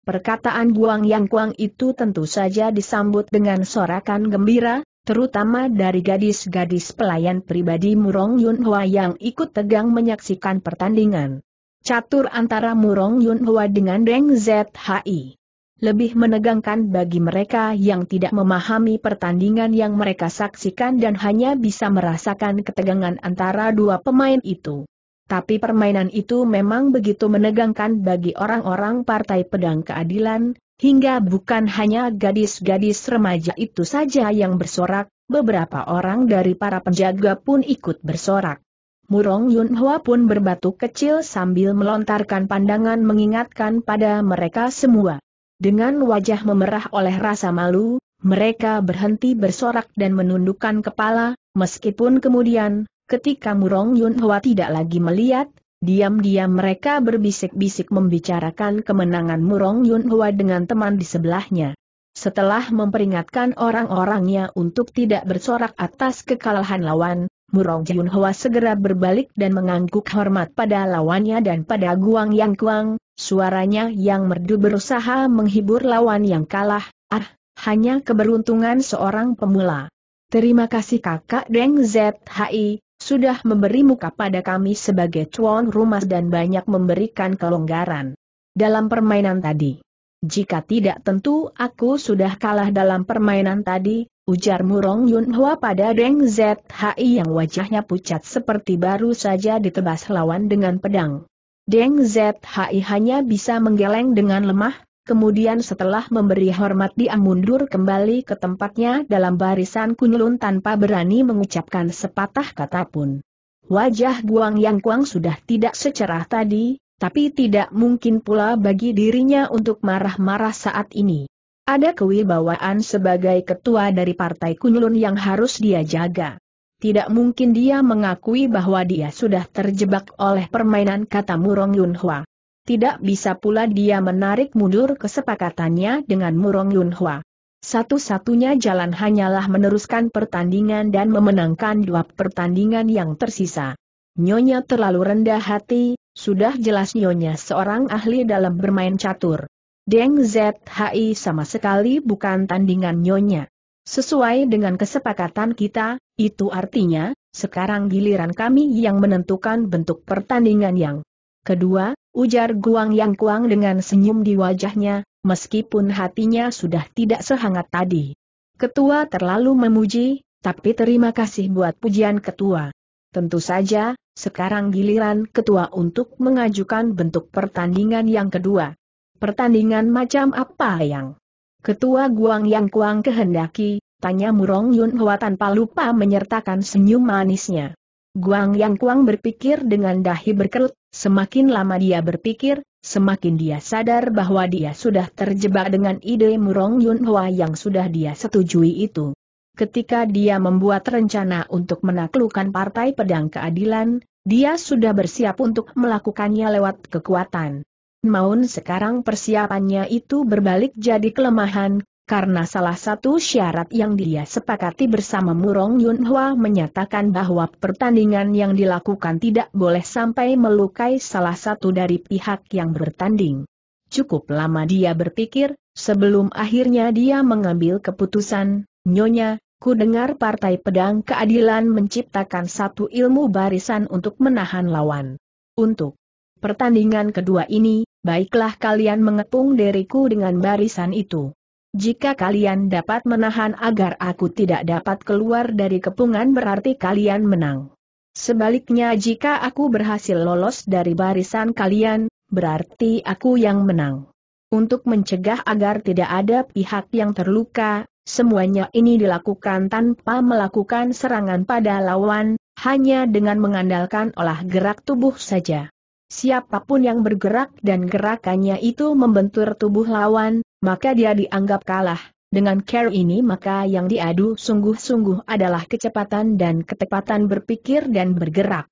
Perkataan Guang Yang Kuang itu tentu saja disambut dengan sorakan gembira, terutama dari gadis-gadis pelayan pribadi Murong Yun Hua yang ikut tegang menyaksikan pertandingan. Catur antara Murong Yun Hua dengan Deng ZHI lebih menegangkan bagi mereka yang tidak memahami pertandingan yang mereka saksikan dan hanya bisa merasakan ketegangan antara dua pemain itu. Tapi permainan itu memang begitu menegangkan bagi orang-orang Partai Pedang Keadilan, hingga bukan hanya gadis-gadis remaja itu saja yang bersorak, beberapa orang dari para penjaga pun ikut bersorak. Murong Yun Hwa pun berbatu kecil sambil melontarkan pandangan mengingatkan pada mereka semua. Dengan wajah memerah oleh rasa malu, mereka berhenti bersorak dan menundukkan kepala, meskipun kemudian, Ketika Murong Yun Hwa tidak lagi melihat, diam-diam mereka berbisik-bisik membicarakan kemenangan Murong Yun Hwa dengan teman di sebelahnya. Setelah memperingatkan orang-orangnya untuk tidak bersorak atas kekalahan lawan, Murong Yun Hwa segera berbalik dan mengangguk hormat pada lawannya dan pada Guang Yang Kuang, suaranya yang merdu berusaha menghibur lawan yang kalah, ah, hanya keberuntungan seorang pemula. Terima kasih kakak Deng ZHI, sudah memberi muka pada kami sebagai tuan rumah dan banyak memberikan kelonggaran dalam permainan tadi. Jika tidak tentu aku sudah kalah dalam permainan tadi, ujar Murong Yun pada Deng ZHI yang wajahnya pucat seperti baru saja ditebas lawan dengan pedang. Deng ZHI hanya bisa menggeleng dengan lemah, Kemudian setelah memberi hormat dia mundur kembali ke tempatnya dalam barisan kunyulun tanpa berani mengucapkan sepatah kata pun. Wajah Guang Yang Kuang sudah tidak secerah tadi, tapi tidak mungkin pula bagi dirinya untuk marah-marah saat ini. Ada kewibawaan sebagai ketua dari Partai kunyulun yang harus dia jaga. Tidak mungkin dia mengakui bahwa dia sudah terjebak oleh permainan kata Murong Yunhua tidak bisa pula dia menarik mundur kesepakatannya dengan Murong Yunhua. Satu-satunya jalan hanyalah meneruskan pertandingan dan memenangkan dua pertandingan yang tersisa. Nyonya terlalu rendah hati, sudah jelas Nyonya seorang ahli dalam bermain catur. Deng ZHI sama sekali bukan tandingan Nyonya. Sesuai dengan kesepakatan kita, itu artinya, sekarang giliran kami yang menentukan bentuk pertandingan yang kedua, Ujar Guang Yang Kuang dengan senyum di wajahnya, meskipun hatinya sudah tidak sehangat tadi. Ketua terlalu memuji, tapi terima kasih buat pujian ketua. Tentu saja, sekarang giliran ketua untuk mengajukan bentuk pertandingan yang kedua. Pertandingan macam apa yang ketua Guang Yang Kuang kehendaki, tanya Murong Yun Hua tanpa lupa menyertakan senyum manisnya. Guang Yang Kuang berpikir dengan dahi berkerut, Semakin lama dia berpikir, semakin dia sadar bahwa dia sudah terjebak dengan ide Murong Yun yang sudah dia setujui itu. Ketika dia membuat rencana untuk menaklukkan Partai Pedang Keadilan, dia sudah bersiap untuk melakukannya lewat kekuatan. Maun sekarang persiapannya itu berbalik jadi kelemahan, karena salah satu syarat yang dia sepakati bersama Murong Yunhua menyatakan bahwa pertandingan yang dilakukan tidak boleh sampai melukai salah satu dari pihak yang bertanding. Cukup lama dia berpikir, sebelum akhirnya dia mengambil keputusan, Nyonya, ku dengar Partai Pedang Keadilan menciptakan satu ilmu barisan untuk menahan lawan. Untuk pertandingan kedua ini, baiklah kalian mengepung diriku dengan barisan itu. Jika kalian dapat menahan agar aku tidak dapat keluar dari kepungan berarti kalian menang. Sebaliknya jika aku berhasil lolos dari barisan kalian, berarti aku yang menang. Untuk mencegah agar tidak ada pihak yang terluka, semuanya ini dilakukan tanpa melakukan serangan pada lawan, hanya dengan mengandalkan olah gerak tubuh saja. Siapapun yang bergerak dan gerakannya itu membentur tubuh lawan, maka dia dianggap kalah. Dengan care ini maka yang diadu sungguh-sungguh adalah kecepatan dan ketepatan berpikir dan bergerak.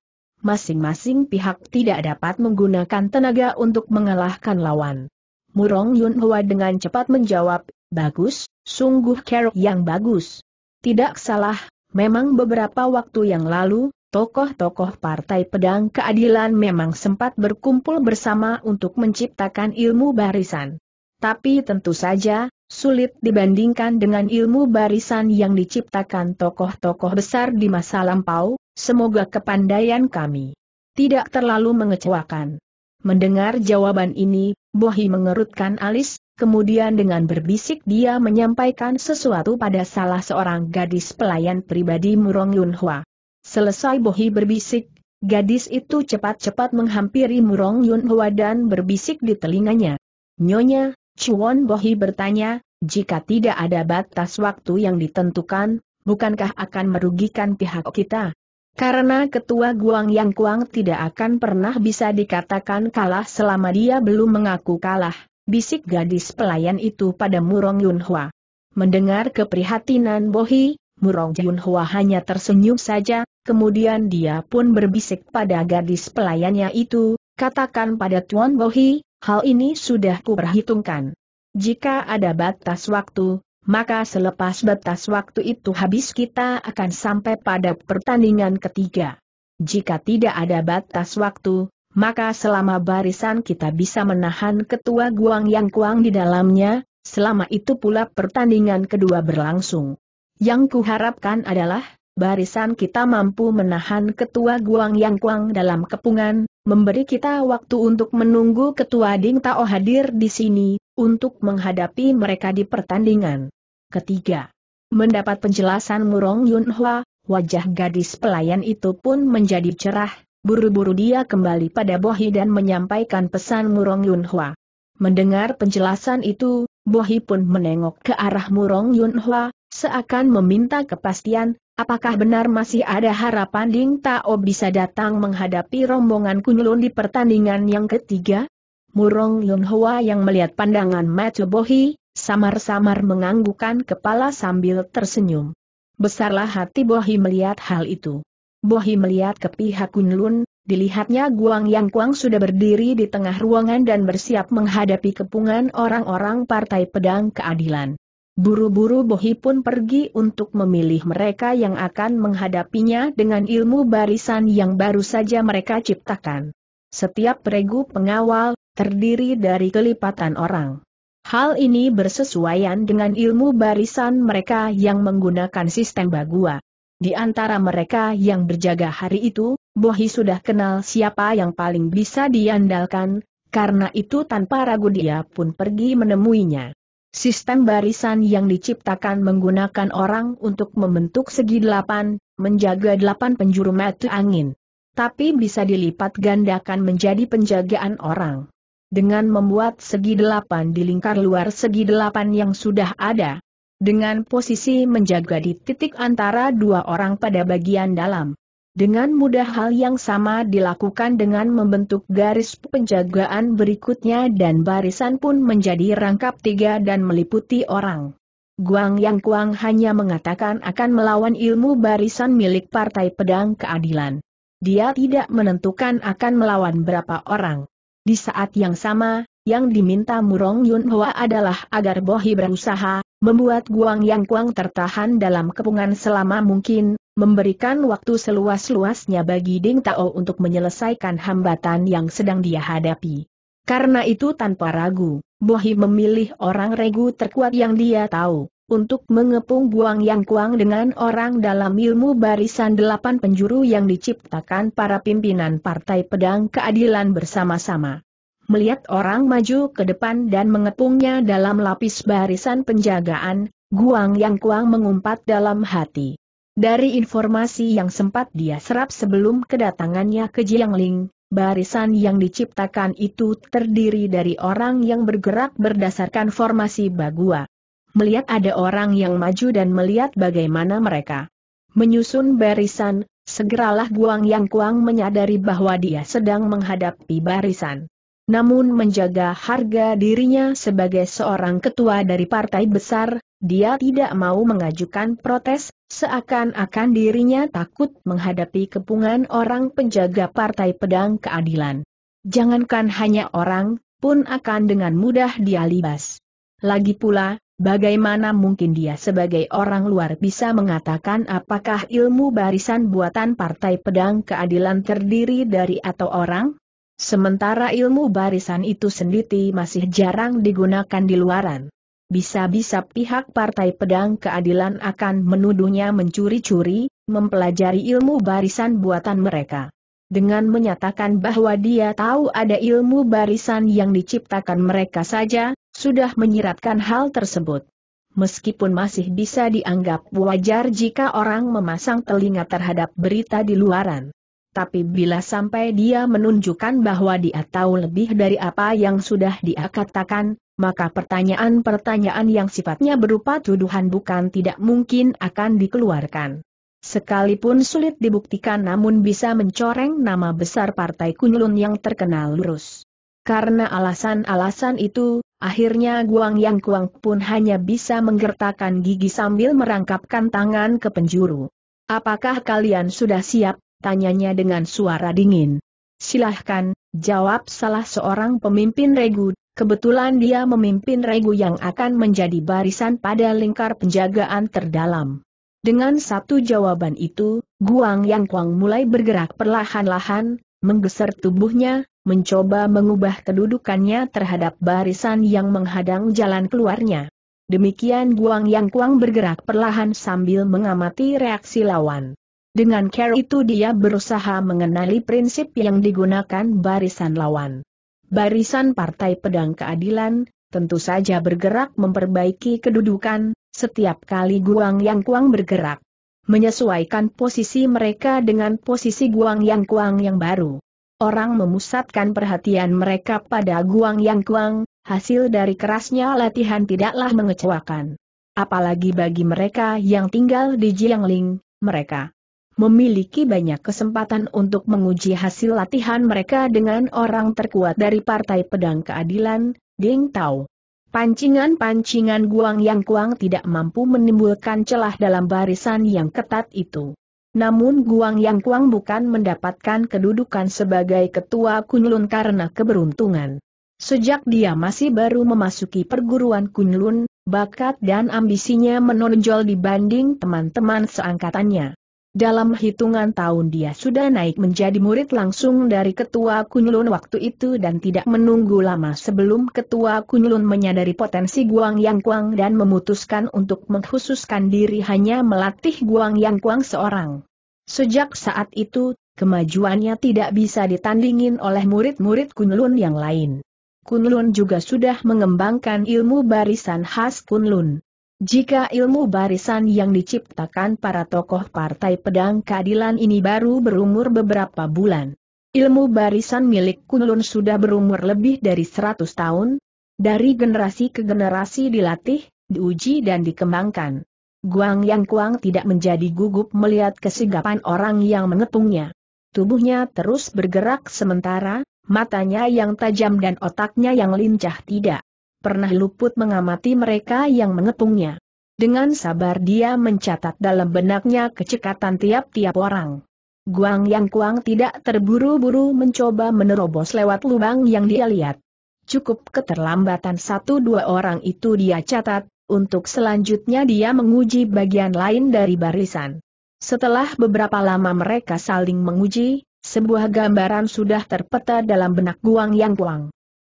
Masing-masing pihak tidak dapat menggunakan tenaga untuk mengalahkan lawan. Murong Yun Hua dengan cepat menjawab, bagus, sungguh care yang bagus. Tidak salah, memang beberapa waktu yang lalu, tokoh-tokoh Partai Pedang Keadilan memang sempat berkumpul bersama untuk menciptakan ilmu barisan tapi tentu saja, sulit dibandingkan dengan ilmu barisan yang diciptakan tokoh-tokoh besar di masa lampau, semoga kepandaian kami tidak terlalu mengecewakan. Mendengar jawaban ini, Bohi mengerutkan alis, kemudian dengan berbisik dia menyampaikan sesuatu pada salah seorang gadis pelayan pribadi Murong Yunhua. Selesai Bohi berbisik, gadis itu cepat-cepat menghampiri Murong Yunhua dan berbisik di telinganya. Nyonya, Chuan Bohi bertanya, jika tidak ada batas waktu yang ditentukan, bukankah akan merugikan pihak kita? Karena ketua Guang Yang Kuang tidak akan pernah bisa dikatakan kalah selama dia belum mengaku kalah, bisik gadis pelayan itu pada Murong Yunhua. Mendengar keprihatinan Bohi, Murong Yunhua hanya tersenyum saja, kemudian dia pun berbisik pada gadis pelayannya itu, katakan pada Tuan Bohi, Hal ini sudah kuperhitungkan. Jika ada batas waktu, maka selepas batas waktu itu habis kita akan sampai pada pertandingan ketiga. Jika tidak ada batas waktu, maka selama barisan kita bisa menahan ketua Guang Yang Kuang di dalamnya, selama itu pula pertandingan kedua berlangsung. Yang kuharapkan adalah, barisan kita mampu menahan ketua Guang Yang Kuang dalam kepungan, memberi kita waktu untuk menunggu ketua Ding Tao hadir di sini, untuk menghadapi mereka di pertandingan. Ketiga, mendapat penjelasan Murong Yun Hua, wajah gadis pelayan itu pun menjadi cerah, buru-buru dia kembali pada Bohi dan menyampaikan pesan Murong Yun Hua. Mendengar penjelasan itu, Bohi pun menengok ke arah Murong Yun Hua, Seakan meminta kepastian, apakah benar masih ada harapan Ding Tao bisa datang menghadapi rombongan Kunlun di pertandingan yang ketiga? Murong Yun yang melihat pandangan Matthew Bohi, samar-samar menganggukkan kepala sambil tersenyum. Besarlah hati Bohi melihat hal itu. Bohi melihat ke pihak Kunlun, Dilihatnya Guang Yang Kuang sudah berdiri di tengah ruangan dan bersiap menghadapi kepungan orang-orang Partai Pedang Keadilan. Buru-buru Bohi pun pergi untuk memilih mereka yang akan menghadapinya dengan ilmu barisan yang baru saja mereka ciptakan. Setiap regu pengawal, terdiri dari kelipatan orang. Hal ini bersesuaian dengan ilmu barisan mereka yang menggunakan sistem bagua. Di antara mereka yang berjaga hari itu, Bohi sudah kenal siapa yang paling bisa diandalkan, karena itu tanpa ragu dia pun pergi menemuinya. Sistem barisan yang diciptakan menggunakan orang untuk membentuk segi delapan, menjaga delapan penjuru mata angin. Tapi bisa dilipat gandakan menjadi penjagaan orang. Dengan membuat segi delapan di lingkar luar segi delapan yang sudah ada. Dengan posisi menjaga di titik antara dua orang pada bagian dalam. Dengan mudah hal yang sama dilakukan dengan membentuk garis penjagaan berikutnya dan barisan pun menjadi rangkap tiga dan meliputi orang. Guang Yang Kuang hanya mengatakan akan melawan ilmu barisan milik Partai Pedang Keadilan. Dia tidak menentukan akan melawan berapa orang. Di saat yang sama, yang diminta Murong Yun adalah agar Bohi berusaha, membuat Guang Yang Kuang tertahan dalam kepungan selama mungkin, memberikan waktu seluas-luasnya bagi Ding Tao untuk menyelesaikan hambatan yang sedang dia hadapi. Karena itu tanpa ragu, Bohi memilih orang regu terkuat yang dia tahu, untuk mengepung Guang yang kuang dengan orang dalam ilmu barisan delapan penjuru yang diciptakan para pimpinan Partai Pedang Keadilan bersama-sama. Melihat orang maju ke depan dan mengepungnya dalam lapis barisan penjagaan, Guang Yang Kuang mengumpat dalam hati. Dari informasi yang sempat dia serap sebelum kedatangannya ke Jiangling, barisan yang diciptakan itu terdiri dari orang yang bergerak berdasarkan formasi bagua. Melihat ada orang yang maju dan melihat bagaimana mereka menyusun barisan, segeralah Guang Yang Kuang menyadari bahwa dia sedang menghadapi barisan namun menjaga harga dirinya sebagai seorang ketua dari partai besar, dia tidak mau mengajukan protes, seakan-akan dirinya takut menghadapi kepungan orang penjaga partai pedang keadilan. Jangankan hanya orang, pun akan dengan mudah dia libas. Lagi pula, bagaimana mungkin dia sebagai orang luar bisa mengatakan apakah ilmu barisan buatan partai pedang keadilan terdiri dari atau orang? Sementara ilmu barisan itu sendiri masih jarang digunakan di luaran. Bisa-bisa pihak Partai Pedang Keadilan akan menuduhnya mencuri-curi, mempelajari ilmu barisan buatan mereka. Dengan menyatakan bahwa dia tahu ada ilmu barisan yang diciptakan mereka saja, sudah menyiratkan hal tersebut. Meskipun masih bisa dianggap wajar jika orang memasang telinga terhadap berita di luaran tapi bila sampai dia menunjukkan bahwa dia tahu lebih dari apa yang sudah dia katakan, maka pertanyaan-pertanyaan yang sifatnya berupa tuduhan bukan tidak mungkin akan dikeluarkan. Sekalipun sulit dibuktikan namun bisa mencoreng nama besar Partai Kunlun yang terkenal lurus. Karena alasan-alasan itu, akhirnya Guang Yang Kuang pun hanya bisa menggertakkan gigi sambil merangkapkan tangan ke penjuru. Apakah kalian sudah siap? Tanyanya dengan suara dingin. Silahkan, jawab salah seorang pemimpin regu, kebetulan dia memimpin regu yang akan menjadi barisan pada lingkar penjagaan terdalam. Dengan satu jawaban itu, Guang Yang Kuang mulai bergerak perlahan-lahan, menggeser tubuhnya, mencoba mengubah kedudukannya terhadap barisan yang menghadang jalan keluarnya. Demikian Guang Yang Kuang bergerak perlahan sambil mengamati reaksi lawan. Dengan cara itu dia berusaha mengenali prinsip yang digunakan barisan lawan. Barisan Partai Pedang Keadilan, tentu saja bergerak memperbaiki kedudukan, setiap kali Guang Yang Kuang bergerak. Menyesuaikan posisi mereka dengan posisi Guang Yang Kuang yang baru. Orang memusatkan perhatian mereka pada Guang Yang Kuang, hasil dari kerasnya latihan tidaklah mengecewakan. Apalagi bagi mereka yang tinggal di Jiangling, mereka memiliki banyak kesempatan untuk menguji hasil latihan mereka dengan orang terkuat dari Partai Pedang Keadilan, Ding Tao. Pancingan-pancingan Guang Yang Kuang tidak mampu menimbulkan celah dalam barisan yang ketat itu. Namun Guang Yang Kuang bukan mendapatkan kedudukan sebagai ketua Kunlun karena keberuntungan. Sejak dia masih baru memasuki perguruan Kunlun, bakat dan ambisinya menonjol dibanding teman-teman seangkatannya. Dalam hitungan tahun dia sudah naik menjadi murid langsung dari Ketua Kunlun waktu itu dan tidak menunggu lama sebelum Ketua Kunlun menyadari potensi Guang Yang Kuang dan memutuskan untuk mengkhususkan diri hanya melatih Guang Yang Kuang seorang. Sejak saat itu, kemajuannya tidak bisa ditandingin oleh murid-murid Kunlun yang lain. Kunlun juga sudah mengembangkan ilmu barisan khas Kunlun. Jika ilmu barisan yang diciptakan para tokoh partai pedang keadilan ini baru berumur beberapa bulan. Ilmu barisan milik Kunlun sudah berumur lebih dari 100 tahun, dari generasi ke generasi dilatih, diuji dan dikembangkan. Guang Yang Kuang tidak menjadi gugup melihat kesigapan orang yang mengepungnya. Tubuhnya terus bergerak sementara, matanya yang tajam dan otaknya yang lincah tidak pernah luput mengamati mereka yang mengepungnya. Dengan sabar dia mencatat dalam benaknya kecekatan tiap-tiap orang. Guang Yang Kuang tidak terburu-buru mencoba menerobos lewat lubang yang dia lihat. Cukup keterlambatan satu dua orang itu dia catat, untuk selanjutnya dia menguji bagian lain dari barisan. Setelah beberapa lama mereka saling menguji, sebuah gambaran sudah terpeta dalam benak Guang Yang Kuang.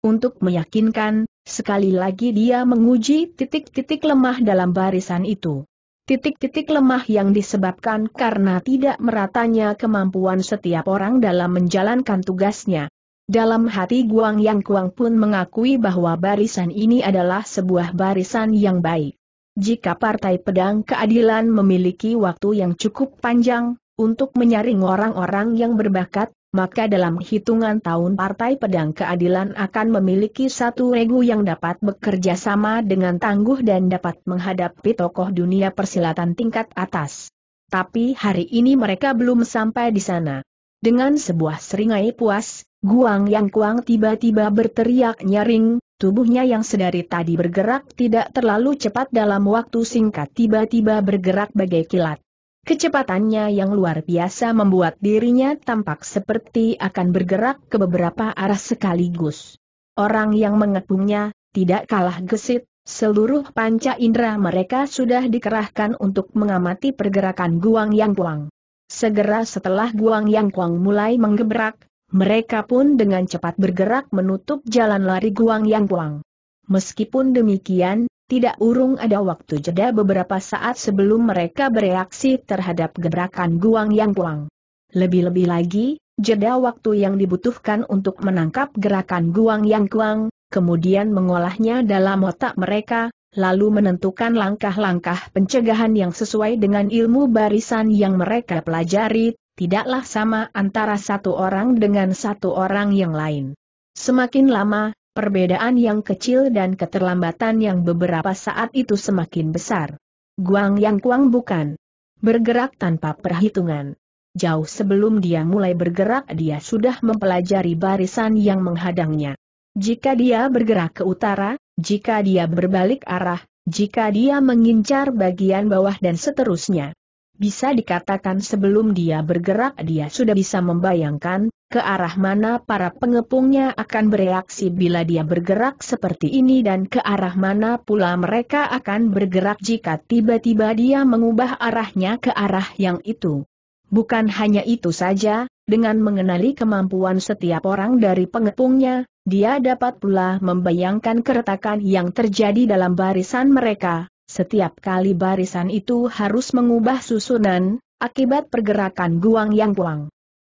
Untuk meyakinkan, sekali lagi dia menguji titik-titik lemah dalam barisan itu. Titik-titik lemah yang disebabkan karena tidak meratanya kemampuan setiap orang dalam menjalankan tugasnya. Dalam hati Guang Yang Kuang pun mengakui bahwa barisan ini adalah sebuah barisan yang baik. Jika Partai Pedang Keadilan memiliki waktu yang cukup panjang, untuk menyaring orang-orang yang berbakat, maka dalam hitungan tahun Partai Pedang Keadilan akan memiliki satu regu yang dapat bekerja sama dengan tangguh dan dapat menghadapi tokoh dunia persilatan tingkat atas. Tapi hari ini mereka belum sampai di sana. Dengan sebuah seringai puas, Guang Yang Kuang tiba-tiba berteriak nyaring, tubuhnya yang sedari tadi bergerak tidak terlalu cepat dalam waktu singkat tiba-tiba bergerak bagai kilat. Kecepatannya yang luar biasa membuat dirinya tampak seperti akan bergerak ke beberapa arah sekaligus. Orang yang mengepungnya, tidak kalah gesit, seluruh panca indera mereka sudah dikerahkan untuk mengamati pergerakan Guang Yang Kuang. Segera setelah Guang Yang Kuang mulai menggebrak, mereka pun dengan cepat bergerak menutup jalan lari Guang Yang Kuang. Meskipun demikian, tidak urung ada waktu jeda beberapa saat sebelum mereka bereaksi terhadap gebrakan Guang Yang Kuang. Lebih-lebih lagi, jeda waktu yang dibutuhkan untuk menangkap gerakan Guang Yang Kuang, kemudian mengolahnya dalam otak mereka, lalu menentukan langkah-langkah pencegahan yang sesuai dengan ilmu barisan yang mereka pelajari, tidaklah sama antara satu orang dengan satu orang yang lain. Semakin lama, perbedaan yang kecil dan keterlambatan yang beberapa saat itu semakin besar. Guang Yang Kuang bukan bergerak tanpa perhitungan. Jauh sebelum dia mulai bergerak dia sudah mempelajari barisan yang menghadangnya. Jika dia bergerak ke utara, jika dia berbalik arah, jika dia mengincar bagian bawah dan seterusnya. Bisa dikatakan sebelum dia bergerak dia sudah bisa membayangkan ke arah mana para pengepungnya akan bereaksi bila dia bergerak seperti ini dan ke arah mana pula mereka akan bergerak jika tiba-tiba dia mengubah arahnya ke arah yang itu. Bukan hanya itu saja, dengan mengenali kemampuan setiap orang dari pengepungnya, dia dapat pula membayangkan keretakan yang terjadi dalam barisan mereka, setiap kali barisan itu harus mengubah susunan, akibat pergerakan Guang Yang Kuang.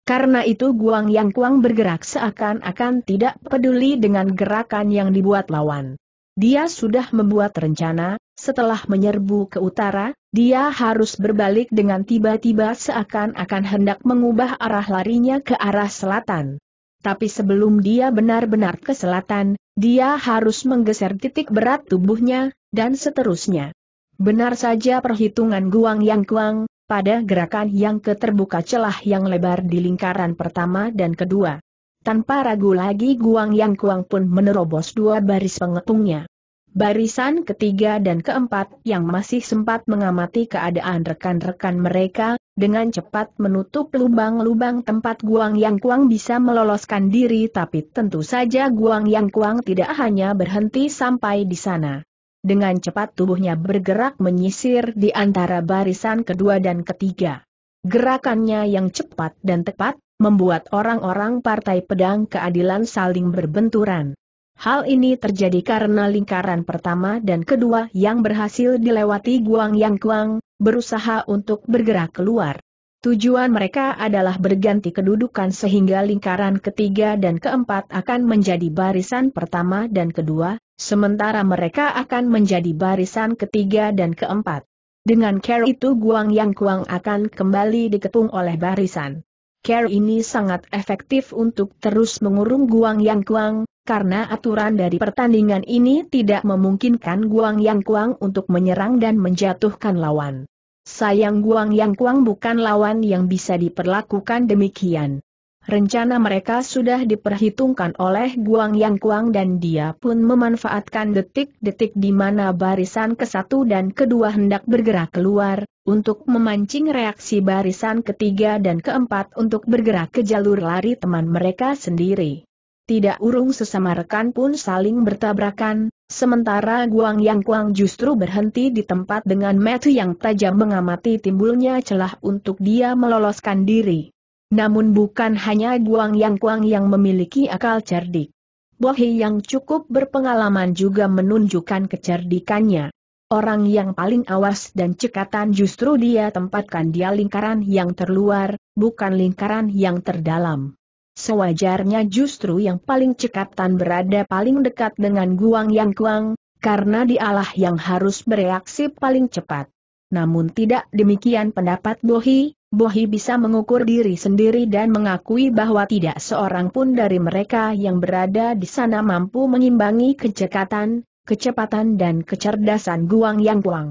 Karena itu Guang Yang Kuang bergerak seakan-akan tidak peduli dengan gerakan yang dibuat lawan. Dia sudah membuat rencana, setelah menyerbu ke utara, dia harus berbalik dengan tiba-tiba seakan-akan hendak mengubah arah larinya ke arah selatan. Tapi sebelum dia benar-benar ke selatan, dia harus menggeser titik berat tubuhnya, dan seterusnya. Benar saja perhitungan Guang Yang Kuang, pada gerakan yang keterbuka celah yang lebar di lingkaran pertama dan kedua. Tanpa ragu lagi Guang Yang Kuang pun menerobos dua baris pengepungnya. Barisan ketiga dan keempat yang masih sempat mengamati keadaan rekan-rekan mereka, dengan cepat menutup lubang-lubang tempat Guang Yang Kuang bisa meloloskan diri tapi tentu saja Guang Yang Kuang tidak hanya berhenti sampai di sana. Dengan cepat tubuhnya bergerak menyisir di antara barisan kedua dan ketiga. Gerakannya yang cepat dan tepat, membuat orang-orang partai pedang keadilan saling berbenturan. Hal ini terjadi karena lingkaran pertama dan kedua yang berhasil dilewati Guang Yang Kuang, berusaha untuk bergerak keluar. Tujuan mereka adalah berganti kedudukan sehingga lingkaran ketiga dan keempat akan menjadi barisan pertama dan kedua, sementara mereka akan menjadi barisan ketiga dan keempat. Dengan care itu Guang Yang Kuang akan kembali diketung oleh barisan Care ini sangat efektif untuk terus mengurung Guang Yang Kuang, karena aturan dari pertandingan ini tidak memungkinkan Guang Yang Kuang untuk menyerang dan menjatuhkan lawan. Sayang Guang Yang Kuang bukan lawan yang bisa diperlakukan demikian. Rencana mereka sudah diperhitungkan oleh Guang Yang Kuang dan dia pun memanfaatkan detik-detik di mana barisan ke kesatu dan kedua hendak bergerak keluar, untuk memancing reaksi barisan ketiga dan keempat untuk bergerak ke jalur lari teman mereka sendiri. Tidak urung sesama rekan pun saling bertabrakan, sementara Guang Yang Kuang justru berhenti di tempat dengan metu yang tajam mengamati timbulnya celah untuk dia meloloskan diri. Namun bukan hanya Guang Yang Kuang yang memiliki akal cerdik. Bohi yang cukup berpengalaman juga menunjukkan kecerdikannya. Orang yang paling awas dan cekatan justru dia tempatkan dia lingkaran yang terluar, bukan lingkaran yang terdalam. Sewajarnya justru yang paling cekatan berada paling dekat dengan Guang Yang Kuang, karena dialah yang harus bereaksi paling cepat. Namun tidak demikian pendapat Bohi, Bohi bisa mengukur diri sendiri dan mengakui bahwa tidak seorang pun dari mereka yang berada di sana mampu mengimbangi kecekatan, kecepatan dan kecerdasan Guang Yang Guang.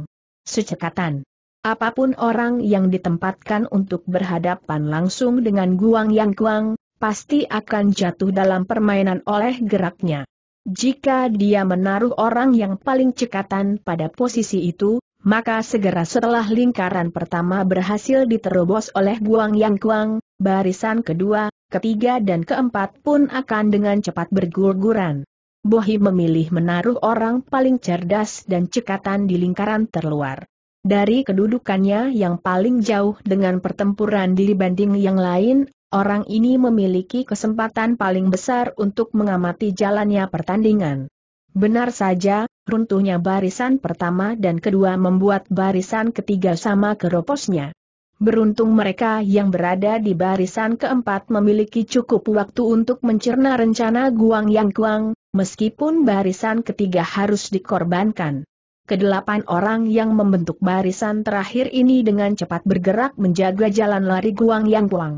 Secekatan. Apapun orang yang ditempatkan untuk berhadapan langsung dengan Guang Yang Guang, pasti akan jatuh dalam permainan oleh geraknya. Jika dia menaruh orang yang paling cekatan pada posisi itu, maka segera setelah lingkaran pertama berhasil diterobos oleh Guang Yang Kuang, barisan kedua, ketiga dan keempat pun akan dengan cepat berguguran. Bohi memilih menaruh orang paling cerdas dan cekatan di lingkaran terluar. Dari kedudukannya yang paling jauh dengan pertempuran dibanding yang lain, orang ini memiliki kesempatan paling besar untuk mengamati jalannya pertandingan. Benar saja, runtuhnya barisan pertama dan kedua membuat barisan ketiga sama keroposnya. Beruntung mereka yang berada di barisan keempat memiliki cukup waktu untuk mencerna rencana Guang Yang Guang, meskipun barisan ketiga harus dikorbankan. Kedelapan orang yang membentuk barisan terakhir ini dengan cepat bergerak menjaga jalan lari Guang Yang Guang.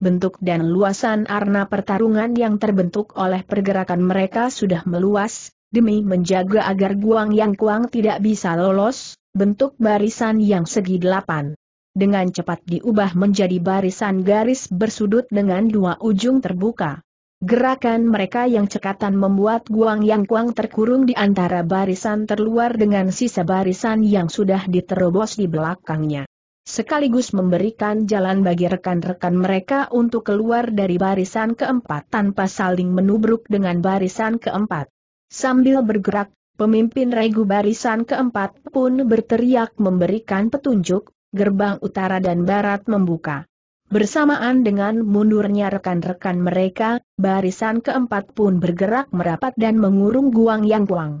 Bentuk dan luasan arena pertarungan yang terbentuk oleh pergerakan mereka sudah meluas, demi menjaga agar Guang Yang Kuang tidak bisa lolos, bentuk barisan yang segi delapan. Dengan cepat diubah menjadi barisan garis bersudut dengan dua ujung terbuka. Gerakan mereka yang cekatan membuat Guang Yang Kuang terkurung di antara barisan terluar dengan sisa barisan yang sudah diterobos di belakangnya. Sekaligus memberikan jalan bagi rekan-rekan mereka untuk keluar dari barisan keempat tanpa saling menubruk dengan barisan keempat. Sambil bergerak, pemimpin regu barisan keempat pun berteriak memberikan petunjuk, gerbang utara dan barat membuka. Bersamaan dengan mundurnya rekan-rekan mereka, barisan keempat pun bergerak merapat dan mengurung Guang Yang Guang.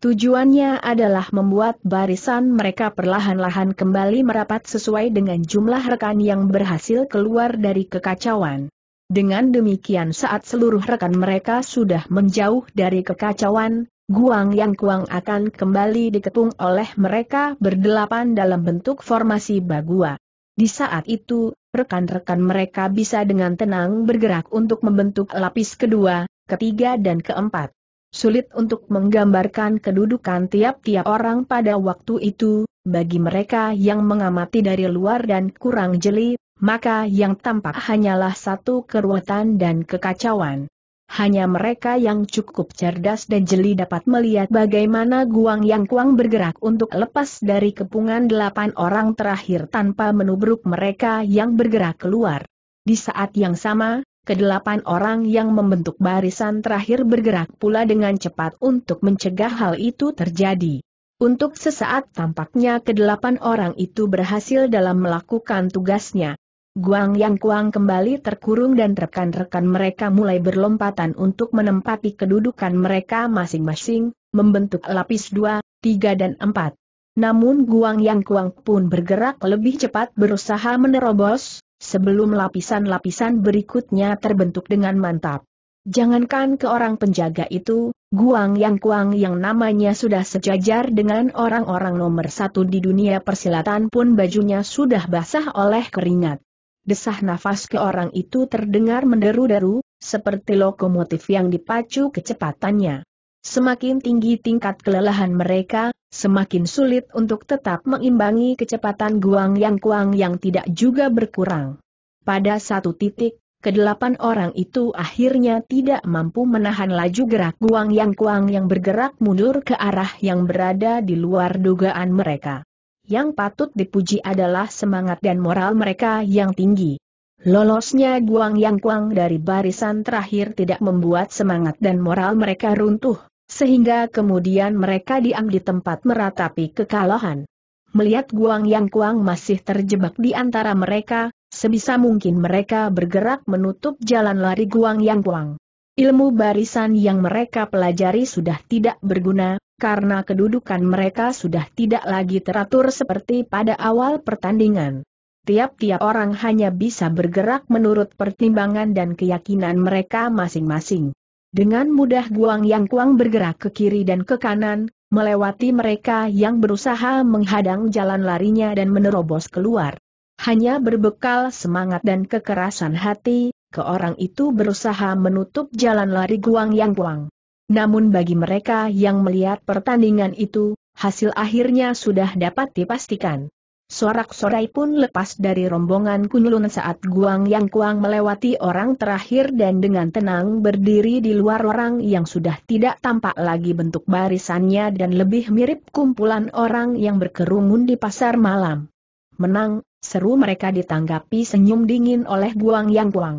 Tujuannya adalah membuat barisan mereka perlahan-lahan kembali merapat sesuai dengan jumlah rekan yang berhasil keluar dari kekacauan. Dengan demikian saat seluruh rekan mereka sudah menjauh dari kekacauan, Guang Yang Kuang akan kembali diketung oleh mereka berdelapan dalam bentuk formasi bagua. Di saat itu, rekan-rekan mereka bisa dengan tenang bergerak untuk membentuk lapis kedua, ketiga dan keempat. Sulit untuk menggambarkan kedudukan tiap-tiap orang pada waktu itu, bagi mereka yang mengamati dari luar dan kurang jeli, maka yang tampak hanyalah satu keruatan dan kekacauan. Hanya mereka yang cukup cerdas dan jeli dapat melihat bagaimana Guang Yang Kuang bergerak untuk lepas dari kepungan delapan orang terakhir tanpa menubruk mereka yang bergerak keluar. Di saat yang sama, kedelapan orang yang membentuk barisan terakhir bergerak pula dengan cepat untuk mencegah hal itu terjadi. Untuk sesaat tampaknya kedelapan orang itu berhasil dalam melakukan tugasnya. Guang Yang Kuang kembali terkurung dan rekan-rekan mereka mulai berlompatan untuk menempati kedudukan mereka masing-masing, membentuk lapis dua, tiga dan empat. Namun Guang Yang Kuang pun bergerak lebih cepat berusaha menerobos, sebelum lapisan-lapisan berikutnya terbentuk dengan mantap. Jangankan ke orang penjaga itu, Guang Yang Kuang yang namanya sudah sejajar dengan orang-orang nomor satu di dunia persilatan pun bajunya sudah basah oleh keringat. Desah nafas ke orang itu terdengar menderu-deru, seperti lokomotif yang dipacu kecepatannya. Semakin tinggi tingkat kelelahan mereka, semakin sulit untuk tetap mengimbangi kecepatan guang yang kuang yang tidak juga berkurang. Pada satu titik, kedelapan orang itu akhirnya tidak mampu menahan laju gerak guang yang kuang yang bergerak mundur ke arah yang berada di luar dugaan mereka. Yang patut dipuji adalah semangat dan moral mereka yang tinggi. Lolosnya Guang Yang Kuang dari barisan terakhir tidak membuat semangat dan moral mereka runtuh, sehingga kemudian mereka diam di tempat meratapi kekalahan. Melihat Guang Yang Kuang masih terjebak di antara mereka, sebisa mungkin mereka bergerak menutup jalan lari Guang Yang Kuang. Ilmu barisan yang mereka pelajari sudah tidak berguna, karena kedudukan mereka sudah tidak lagi teratur seperti pada awal pertandingan. Tiap-tiap orang hanya bisa bergerak menurut pertimbangan dan keyakinan mereka masing-masing. Dengan mudah Guang Yang Kuang bergerak ke kiri dan ke kanan, melewati mereka yang berusaha menghadang jalan larinya dan menerobos keluar. Hanya berbekal semangat dan kekerasan hati, ke orang itu berusaha menutup jalan lari Guang Yang Kuang. Namun bagi mereka yang melihat pertandingan itu, hasil akhirnya sudah dapat dipastikan. Sorak-sorai pun lepas dari rombongan Kunlun saat Guang Yang Kuang melewati orang terakhir dan dengan tenang berdiri di luar orang yang sudah tidak tampak lagi bentuk barisannya dan lebih mirip kumpulan orang yang berkerumun di pasar malam. Menang, seru mereka ditanggapi senyum dingin oleh Guang Yang Kuang.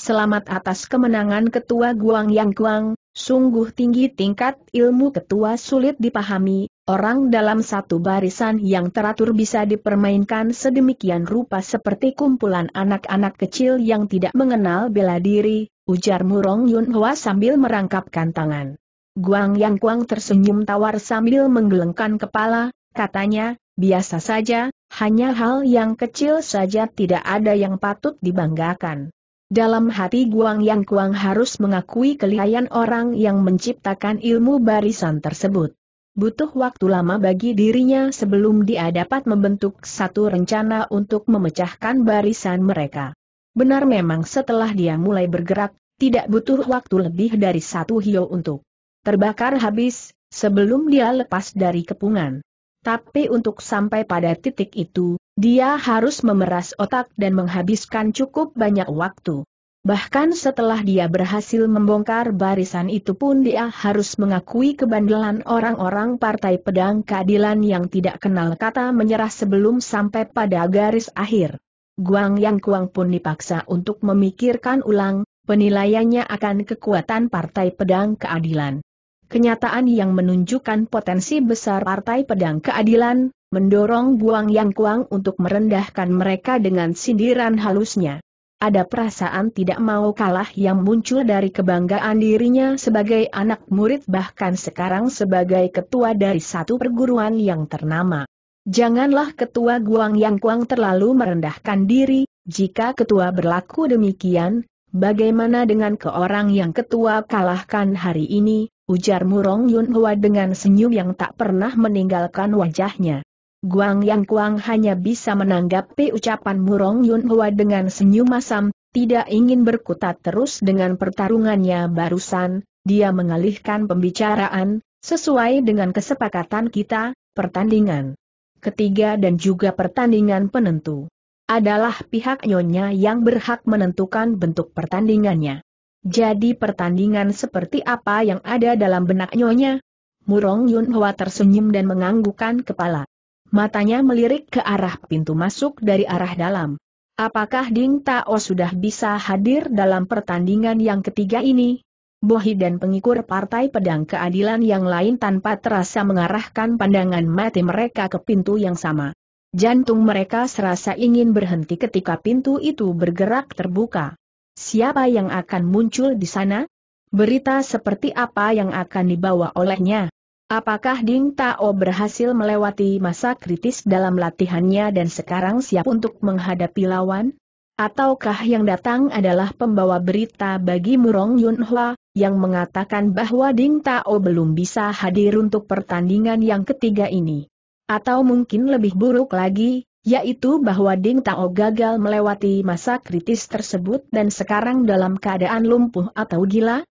Selamat atas kemenangan Ketua Guang Yang Kuang, Sungguh tinggi tingkat ilmu ketua sulit dipahami, orang dalam satu barisan yang teratur bisa dipermainkan sedemikian rupa seperti kumpulan anak-anak kecil yang tidak mengenal bela diri, ujar Murong Yun Hwa sambil merangkapkan tangan. Guang Yang Kuang tersenyum tawar sambil menggelengkan kepala, katanya, biasa saja, hanya hal yang kecil saja tidak ada yang patut dibanggakan. Dalam hati Guang Yang Kuang harus mengakui kelihayan orang yang menciptakan ilmu barisan tersebut. Butuh waktu lama bagi dirinya sebelum dia dapat membentuk satu rencana untuk memecahkan barisan mereka. Benar memang setelah dia mulai bergerak, tidak butuh waktu lebih dari satu hio untuk terbakar habis, sebelum dia lepas dari kepungan. Tapi untuk sampai pada titik itu, dia harus memeras otak dan menghabiskan cukup banyak waktu. Bahkan setelah dia berhasil membongkar barisan itu pun dia harus mengakui kebandelan orang-orang Partai Pedang Keadilan yang tidak kenal kata menyerah sebelum sampai pada garis akhir. Guang Yang Kuang pun dipaksa untuk memikirkan ulang, penilaiannya akan kekuatan Partai Pedang Keadilan. Kenyataan yang menunjukkan potensi besar Partai Pedang Keadilan, mendorong Buang Yang Kuang untuk merendahkan mereka dengan sindiran halusnya. Ada perasaan tidak mau kalah yang muncul dari kebanggaan dirinya sebagai anak murid bahkan sekarang sebagai ketua dari satu perguruan yang ternama. Janganlah ketua Guang Yang Kuang terlalu merendahkan diri, jika ketua berlaku demikian, bagaimana dengan ke orang yang ketua kalahkan hari ini, ujar Murong Yun Hua dengan senyum yang tak pernah meninggalkan wajahnya. Guang Yang Kuang hanya bisa menanggapi ucapan Murong Yun Hua dengan senyum masam, tidak ingin berkutat terus dengan pertarungannya barusan, dia mengalihkan pembicaraan, sesuai dengan kesepakatan kita, pertandingan ketiga dan juga pertandingan penentu. Adalah pihak Nyonya yang berhak menentukan bentuk pertandingannya. Jadi pertandingan seperti apa yang ada dalam benak Nyonya? Murong Yun Hua tersenyum dan menganggukkan kepala. Matanya melirik ke arah pintu masuk dari arah dalam. Apakah Ding Tao sudah bisa hadir dalam pertandingan yang ketiga ini? Bohi dan pengikur Partai Pedang Keadilan yang lain tanpa terasa mengarahkan pandangan mati mereka ke pintu yang sama. Jantung mereka serasa ingin berhenti ketika pintu itu bergerak terbuka. Siapa yang akan muncul di sana? Berita seperti apa yang akan dibawa olehnya? Apakah Ding Tao berhasil melewati masa kritis dalam latihannya dan sekarang siap untuk menghadapi lawan? Ataukah yang datang adalah pembawa berita bagi Murong Yunhua, yang mengatakan bahwa Ding Tao belum bisa hadir untuk pertandingan yang ketiga ini? Atau mungkin lebih buruk lagi, yaitu bahwa Ding Tao gagal melewati masa kritis tersebut dan sekarang dalam keadaan lumpuh atau gila?